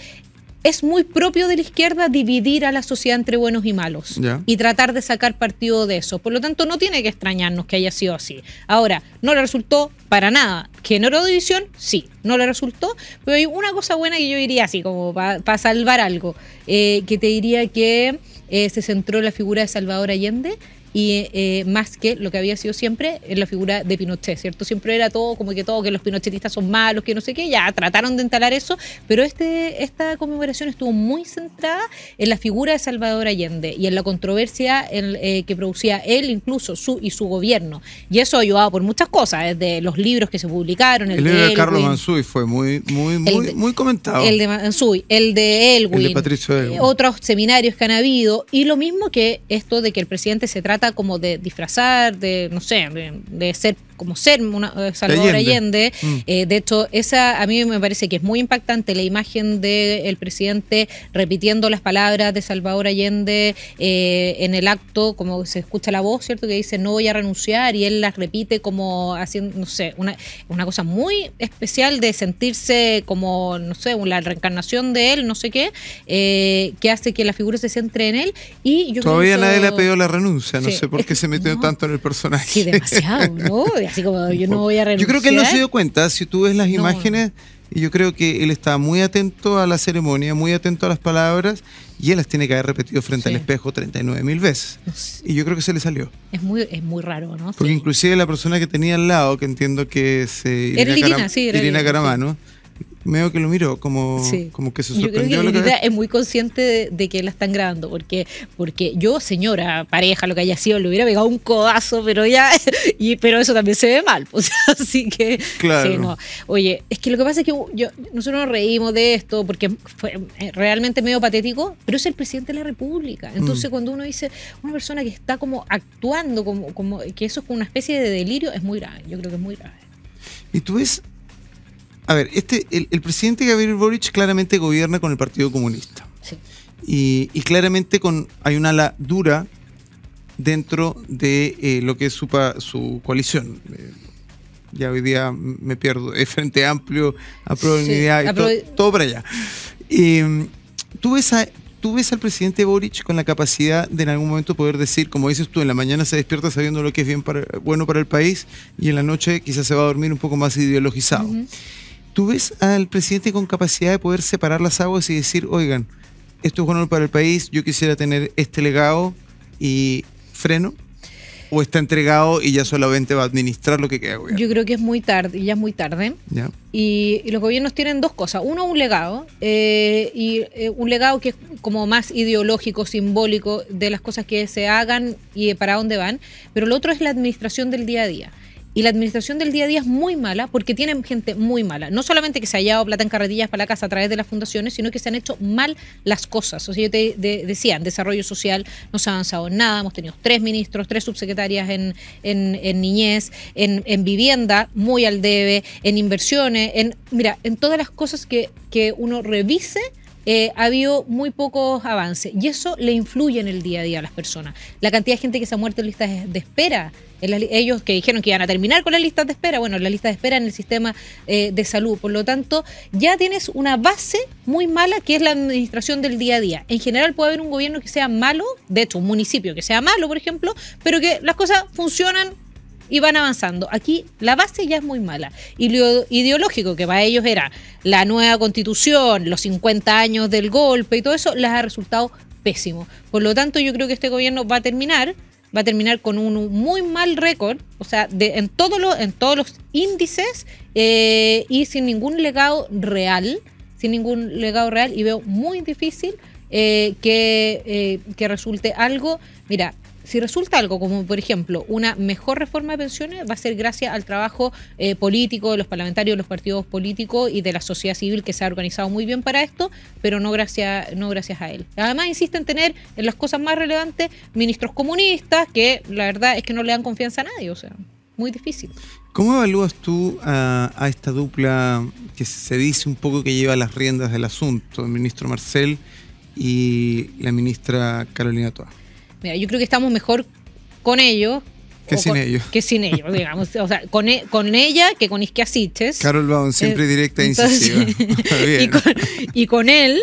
es muy propio de la izquierda dividir a la sociedad entre buenos y malos y tratar de sacar partido de eso. Por lo tanto, no tiene que extrañarnos que haya sido así. Ahora, no le resultó para nada. ¿Generó división? Sí, no le resultó. Pero hay una cosa buena que yo diría así, como para salvar algo, eh, que te diría que eh, se centró la figura de Salvador Allende y eh, más que lo que había sido siempre en eh, la figura de Pinochet, ¿cierto? Siempre era todo como que todo, que los pinochetistas son malos, que no sé qué, ya trataron de entalar eso, pero este, esta conmemoración estuvo muy centrada en la figura de Salvador Allende y en la controversia eh, que producía él, incluso su y su gobierno. Y eso ayudado por muchas cosas, desde los libros que se publicaron. El, libro de, Carlos Mansuy fue muy, muy, muy, comentado. El de Mansuy, el de Elwin, el de Patricio Elwin. otros seminarios que han habido, y lo mismo que esto de que el presidente se trata como de disfrazar, de, no sé, de ser como ser eh, Salvador Allende. Mm. Eh, de hecho, esa a mí me parece que es muy impactante la imagen del presidente repitiendo las palabras de Salvador Allende eh, en el acto, como se escucha la voz, ¿cierto? Que dice no voy a renunciar y él las repite como haciendo, no sé, una, una cosa muy especial de sentirse como, no sé, la reencarnación de él, no sé qué, que hace que la figura se centre en él. y yo Todavía nadie le ha pedido la renuncia, no sé por qué se metió tanto en el personaje. Sí, demasiado, ¿no? yo voy Yo creo que él no se dio cuenta, si tú ves las imágenes, yo creo que él está muy atento a la ceremonia, muy atento a las palabras, y él las tiene que haber repetido frente al espejo 39 mil veces. Y yo creo que se le salió. Es muy, es muy raro, ¿no? Porque inclusive la persona que tenía al lado, que entiendo que es eh, Irina, Irina Caramano, medio que lo miro, como, como que se sorprendió. Yo que es muy consciente de, que la están grabando, porque, porque yo, señora, pareja, lo que haya sido, le hubiera pegado un codazo, pero ya, pero eso también se ve mal. así que, claro. sí, no. Oye, es que lo que pasa es que yo, nosotros nos reímos de esto, porque fue eh, realmente medio patético, pero es el presidente de la República. Entonces, mm. cuando uno dice una persona que está como actuando, como, como que eso es una especie de delirio, es muy grave. Yo creo que es muy grave. ¿Y tú ves a ver, este, el, presidente Gabriel Boric claramente gobierna con el Partido Comunista. Sí. Y, claramente con, hay una ala dura dentro de eh, lo que es su, su coalición. Eh, ya hoy día me pierdo, es Frente Amplio, a en sí, todo, para allá. Em, ¿tú, ves a, ¿Tú ves al presidente Boric con la capacidad de en algún momento poder decir, como dices tú, en la mañana se despierta sabiendo lo que es bien bueno para el país y en la noche quizás se va a dormir un poco más ideologizado? ¿Tú ves al presidente con capacidad de poder separar las aguas y decir, oigan, esto es bueno para el país, yo quisiera tener este legado y freno? ¿O está entregado y ya solamente va a administrar lo que queda? Yo creo que es muy tarde, ya es muy tarde. Y, los gobiernos tienen dos cosas. Uno, un legado, eh, y eh, un legado que es como más ideológico, simbólico, de las cosas que se hagan y para dónde van. Pero el otro es la administración del día a día. Y la administración del día a día es muy mala porque tienen gente muy mala. No solamente que se ha hallado plata en carretillas para la casa a través de las fundaciones, sino que se han hecho mal las cosas. O sea, yo te decía, en desarrollo social no se ha avanzado en nada. Hemos tenido tres ministros, tres subsecretarias en, en, en niñez, en, en, vivienda, muy al debe, en inversiones, en, mira, en todas las cosas que, que uno revise eh, ha habido muy pocos avances y eso le influye en el día a día a las personas. La cantidad de gente que se ha muerto en listas de espera, ellos que dijeron que iban a terminar con las listas de espera, bueno, la lista de espera en el sistema eh, de salud, por lo tanto, ya tienes una base muy mala que es la administración del día a día. En general puede haber un gobierno que sea malo, de hecho, un municipio que sea malo, por ejemplo, pero que las cosas funcionan y van avanzando. Aquí la base ya es muy mala. Y lo ideológico que para ellos era la nueva constitución, los 50 años del golpe y todo eso, les ha resultado pésimo. Por lo tanto, yo creo que este gobierno va a terminar va a terminar con un muy mal récord, o sea, en, todos los, en todos los índices eh, y sin ningún legado real, sin ningún legado real y veo muy difícil eh, que, eh, que resulte algo. Mira, si resulta algo como, por ejemplo, una mejor reforma de pensiones, va a ser gracias al trabajo eh, político de los parlamentarios, de los partidos políticos y de la sociedad civil que se ha organizado muy bien para esto, pero no gracias, a él. Además, insiste en tener en las cosas más relevantes ministros comunistas que la verdad es que no le dan confianza a nadie, o sea, muy difícil. ¿Cómo evalúas tú a, a esta dupla que se dice un poco que lleva las riendas del asunto, el ministro Marcel y la ministra Carolina Toa? Mira, yo creo que estamos mejor con ellos. Que sin ellos. Que sin ellos, digamos. O sea, con, e, ella que con Isquiasiches. Carol Baum, siempre eh, directa e incisiva. y, con, y, con, él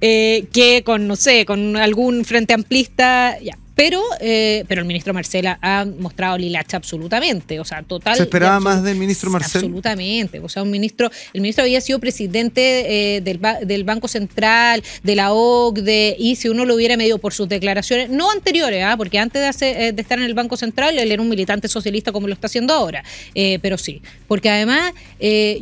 eh, que con, no sé, con algún frente amplista. Ya. Pero, eh, pero el ministro Marcela ha mostrado lilacha absolutamente, o sea, total. ¿Se esperaba más del ministro Marcela? Absolutamente, o sea, un ministro, el ministro había sido presidente eh, del, Banco Central, de la OCDE, y si uno lo hubiera medido por sus declaraciones, no anteriores, ¿ah? porque antes de, eh, de estar en el Banco Central, él era un militante socialista como lo está haciendo ahora, pero sí, porque además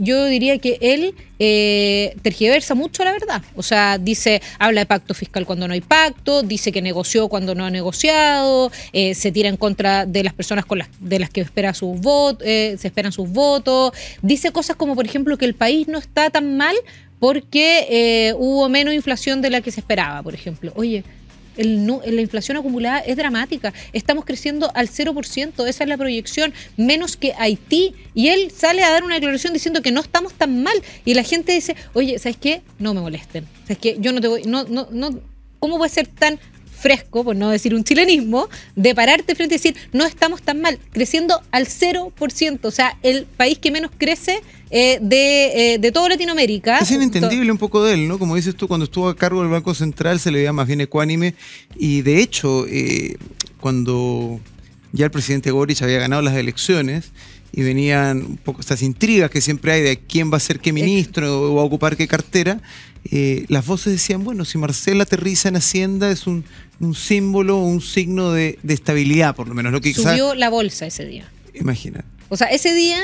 yo diría que él... Eh, tergiversa mucho la verdad. O sea, dice, habla de pacto fiscal cuando no hay pacto, dice que negoció cuando no ha negociado, eh, se tira en contra de las personas con las, de las que espera sus votos, eh, se esperan sus votos. Dice cosas como, por ejemplo, que el país no está tan mal porque hubo menos inflación de la que se esperaba, por ejemplo. Oye, la inflación acumulada es dramática. Estamos creciendo al 0%, esa es la proyección, menos que Haití. Y él sale a dar una declaración diciendo que no estamos tan mal. Y la gente dice, oye, ¿sabes qué? No me molesten. ¿Sabes qué? Yo no te voy, no, no, no, ¿cómo puede ser tan fresco, por no decir un chilenismo, de pararte frente y decir, no estamos tan mal, creciendo al 0%, o sea, el país que menos crece eh, eh, de, toda Latinoamérica. Es inentendible un poco de él, ¿no? Como dices tú, cuando estuvo a cargo del Banco Central se le veía más bien ecuánime y de hecho, eh, cuando ya el presidente Goric había ganado las elecciones, y venían un poco estas intrigas que siempre hay de quién va a ser qué ministro o va a ocupar qué cartera, eh, las voces decían, bueno, si Marcela aterriza en Hacienda es un, símbolo, un signo de, estabilidad, por lo menos. Lo que Subió la bolsa ese día. Imagina. O sea, ese día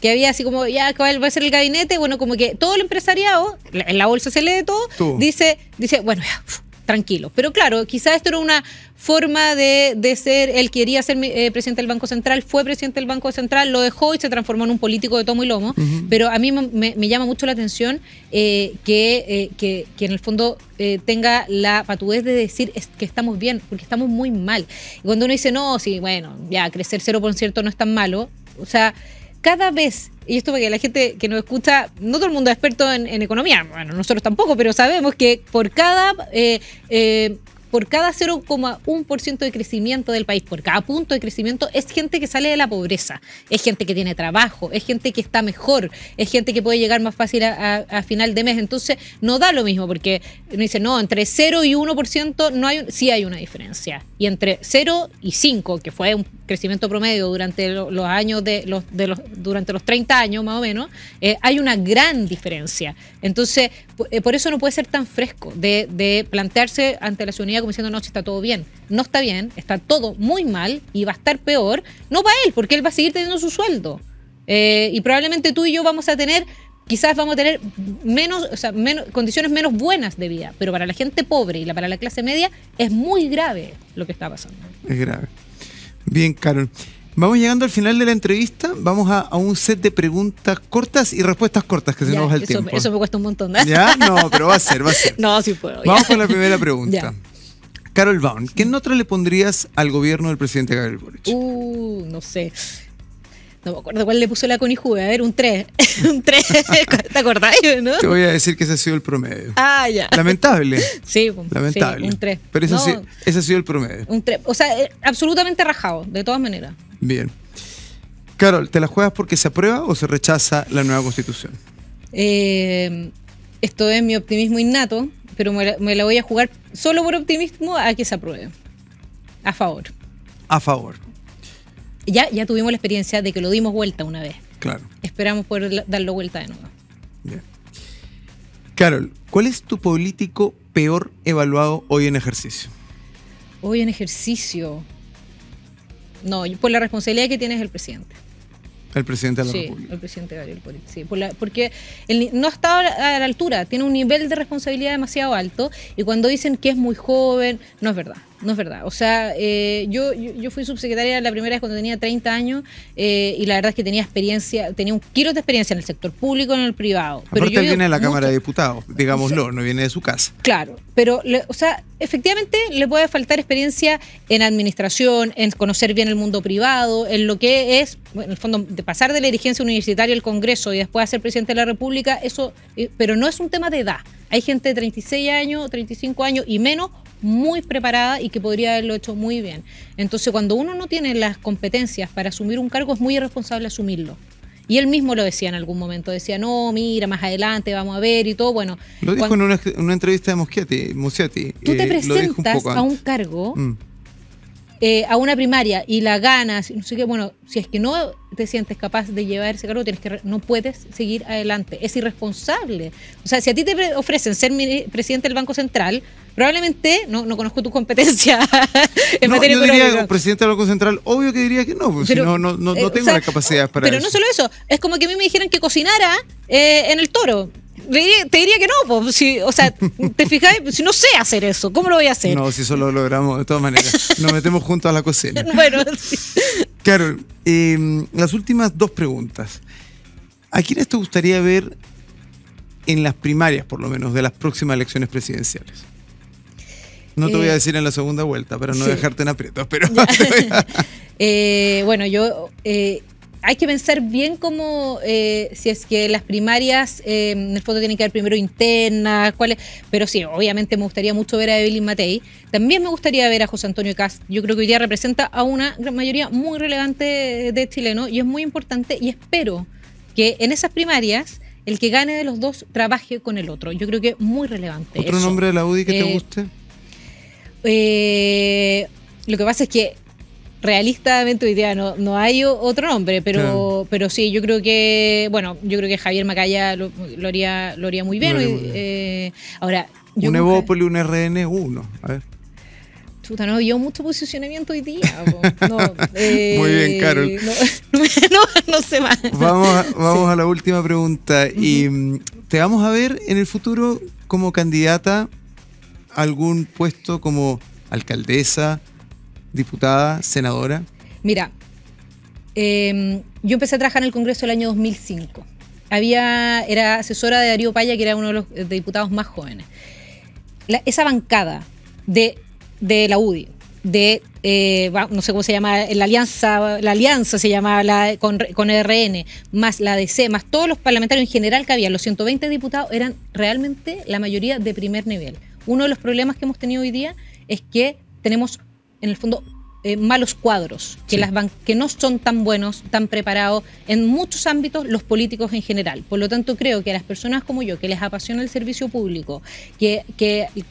que había así como, ya va a ser el gabinete, bueno, como que todo el empresariado, en la bolsa se lee todo, dice, dice, bueno, ya, Tranquilo, Pero claro, quizá esto era una forma de, ser, él quería ser eh, presidente del Banco Central, fue presidente del Banco Central, lo dejó y se transformó en un político de tomo y lomo. Pero a mí me, llama mucho la atención eh, eh, que, en el fondo tenga la patudez de decir que estamos bien, porque estamos muy mal. cuando uno dice, no, sí, bueno, ya crecer cero por cierto no es tan malo, o sea, cada vez, y esto para que la gente que nos escucha, no todo el mundo es experto en, economía, bueno, nosotros tampoco, pero sabemos que por cada eh, eh, por cada 0,1% de crecimiento del país, por cada punto de crecimiento, es gente que sale de la pobreza, es gente que tiene trabajo, es gente que está mejor, es gente que puede llegar más fácil a, final de mes. Entonces, no da lo mismo, porque no dice, no, entre 0 y 1% no hay, sí hay una diferencia. Y entre 0 y 5, que fue un crecimiento promedio durante los años de los, de los durante los 30 años más o menos, eh, hay una gran diferencia. Entonces, eh, por, eso no puede ser tan fresco de, plantearse ante la ciudadanía como diciendo, no, si está todo bien. No está bien, está todo muy mal y va a estar peor, no para él, porque él va a seguir teniendo su sueldo. Eh, y probablemente tú y yo vamos a tener, quizás vamos a tener menos, o sea, condiciones menos buenas de vida, pero para la gente pobre y la, para la clase media es muy grave lo que está pasando. Es grave. Bien, Carol. Vamos llegando al final de la entrevista. Vamos a, un set de preguntas cortas y respuestas cortas que se nos va el tiempo. Eso me cuesta un montón. Ya, no, pero va a ser, va a ser. No, sí puedo. Vamos con la primera pregunta. Carol Baum, ¿qué nota le pondrías al gobierno del presidente Gabriel Boric? Uh, no sé. No me acuerdo cuál le puso la conijuga. A ver, un 3. un 3. ¿Te acordás, no? Te voy a decir que ese ha sido el promedio. Ah, ya. Lamentable. Pues, sí, Lamentable. un 3. Pero ese, sí, ha sido el promedio. Un 3. O sea, eh, absolutamente rajado, de todas maneras. Bien. Carol, ¿te la juegas porque se aprueba o se rechaza la nueva constitución? Eh, esto es mi optimismo innato pero me la, voy a jugar solo por optimismo a que se apruebe. A favor. A favor. Ya, ya tuvimos la experiencia de que lo dimos vuelta una vez. Claro. Esperamos poder darlo vuelta de nuevo. Bien. Carol, ¿cuál es tu político peor evaluado hoy en ejercicio? Hoy en ejercicio. No, por la responsabilidad que tienes el presidente. El presidente de la sí, El presidente Gabriel porque no no estado a la altura, tiene un nivel de responsabilidad demasiado alto y cuando dicen que es muy joven, no es verdad. No es verdad. O sea, eh, yo, yo, fui subsecretaria la primera vez cuando tenía 30 años eh, y la verdad es que tenía experiencia, tenía un kilo de experiencia en el sector público, en el privado. Pero Aparte viene de la Cámara de Diputados, digámoslo, no viene de su casa. Claro, pero, o sea, efectivamente le puede faltar experiencia en administración, en conocer bien el mundo privado, en lo que es, en el fondo, de pasar de la dirigencia universitaria al Congreso y después a ser presidente de la República, eso, eh, pero no es un tema de edad. Hay gente de 36 años, 35 años y menos muy preparada y que podría haberlo hecho muy bien. Entonces, cuando uno no tiene las competencias para asumir un cargo, es muy irresponsable asumirlo. Y él mismo lo decía en algún momento, decía, no, mira, más adelante vamos a ver y todo, bueno. Lo dijo en, una, entrevista de Musiati Tú te eh, presentas a un cargo, mm. eh, a una primaria, y la ganas, no sé qué, bueno, si es que no te sientes capaz de llevar ese cargo, tienes que no puedes seguir adelante. Es irresponsable. O sea, si a ti te ofrecen ser presidente del Banco Central, Probablemente, no, conozco tu competencia en de materia yo presidente del Banco Central, obvio que diría que no, pues, no, no, eh, tengo las capacidades para eso. Pero no solo eso, es como que a mí me dijeran que cocinara eh, en el toro. te diría que no, pues, o sea, te fijas, si no sé hacer eso, ¿cómo lo voy a hacer? No, si eso lo logramos, de todas maneras, nos metemos juntos a la cocina. Bueno, sí. Carol, em, las últimas dos preguntas. ¿A quiénes te gustaría ver en las primarias, por lo menos, de las próximas elecciones presidenciales? No te voy a eh, decir en la segunda vuelta para no dejarte en aprietos, pero... Eh, bueno, yo... Eh, hay que pensar bien cómo, si es que las primarias, en el fondo tienen que haber primero internas, cuáles, pero sí, obviamente me gustaría mucho ver a Evelyn Matei. También me gustaría ver a José Antonio Cast. Yo creo que hoy día representa a una gran mayoría muy relevante de chilenos y es muy importante y espero que en esas primarias el que gane de los dos trabaje con el otro. Yo creo que es muy relevante. ¿Otro nombre de la UDI que te guste? Eh, lo que pasa es que realistamente hoy día no, no hay otro nombre, pero, pero sí, yo creo que, bueno, yo creo que Javier Macaya lo, haría, lo haría muy bien. Eh, ahora, yo un Evópolis, un RN1, a ver. no yo mucho posicionamiento hoy día. muy bien, eh, Carol. No, no, no Vamos, a, vamos a la última pregunta. Y mm, te vamos a ver en el futuro como candidata algún puesto como alcaldesa, diputada, senadora? Mira, em, yo empecé a trabajar en el Congreso el año 2005. Había, era asesora de Darío Paya, que era uno de los eh, diputados más jóvenes. esa bancada de, de la UDI, de, eh, no sé cómo se llama, la alianza, la alianza se llamaba la, con, con e RN, más la DC, más todos los parlamentarios en general que había, los 120 diputados, eran realmente la mayoría de primer nivel uno de los problemas que hemos tenido hoy día es que tenemos, en el fondo, eh, malos cuadros, que, que no son tan buenos, tan preparados en muchos ámbitos los políticos en general. Por lo tanto, creo que a las personas como yo, que les apasiona el servicio público, que,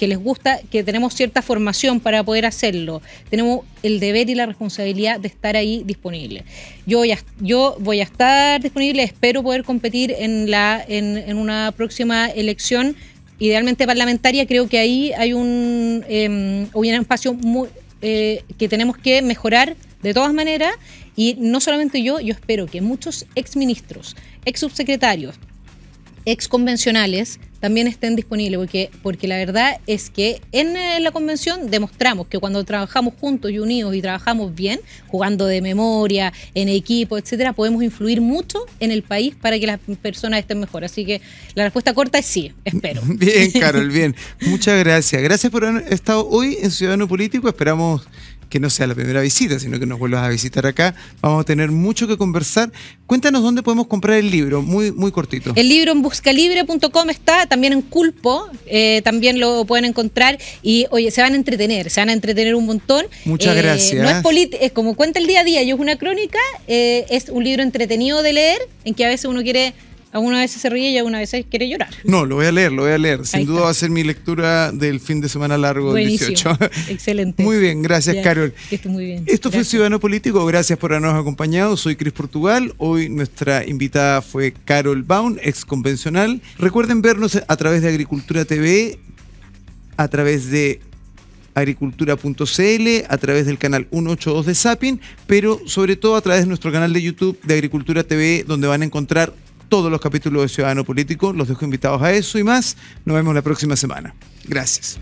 les gusta, que tenemos cierta formación para poder hacerlo, tenemos el deber y la responsabilidad de estar ahí disponible. Yo voy a, yo voy a estar disponible, espero poder competir en, la, en una próxima elección idealmente parlamentaria, creo que ahí hay un, em, espacio muy, eh, que tenemos que mejorar de todas maneras. Y no solamente yo, yo espero que muchos exministros, ex subsecretarios, ex convencionales también estén disponibles, porque, porque la verdad es que eh, en la convención demostramos que cuando trabajamos juntos y unidos y trabajamos bien, jugando de memoria, en equipo, etcétera, podemos influir mucho en el país para que las personas estén mejor. Así que la respuesta corta es sí, espero. Bien, Carol, bien. Muchas gracias. Gracias por haber estado hoy en Ciudadano Político. Esperamos que no sea la primera visita, sino que nos vuelvas a visitar acá. Vamos a tener mucho que conversar. Cuéntanos dónde podemos comprar el libro, muy, muy cortito. El libro en buscalibre.com está, también en Culpo, eh, también lo pueden encontrar. Y oye, se van a entretener, se van a entretener un montón. Muchas eh, gracias. No es, es como cuenta el día a día, yo es una crónica, eh, es un libro entretenido de leer, en que a veces uno quiere algunas vez se ríe y algunas vez quiere llorar. No, lo voy a leer, lo voy a leer. Sin duda va a ser mi lectura del fin de semana largo del 18. Excelente. Muy bien, gracias, Carol. Esto muy bien. Esto fue Ciudadano Político. Gracias por habernos acompañado. Soy Cris Portugal. Hoy nuestra invitada fue Carol Baum, ex convencional. Recuerden vernos a través de Agricultura TV, a través de agricultura.cl, a través del canal 182 de Sapin, pero sobre todo a través de nuestro canal de YouTube de Agricultura TV, donde van a encontrar todos los capítulos de Ciudadano Político. Los dejo invitados a eso y más. Nos vemos la próxima semana. Gracias.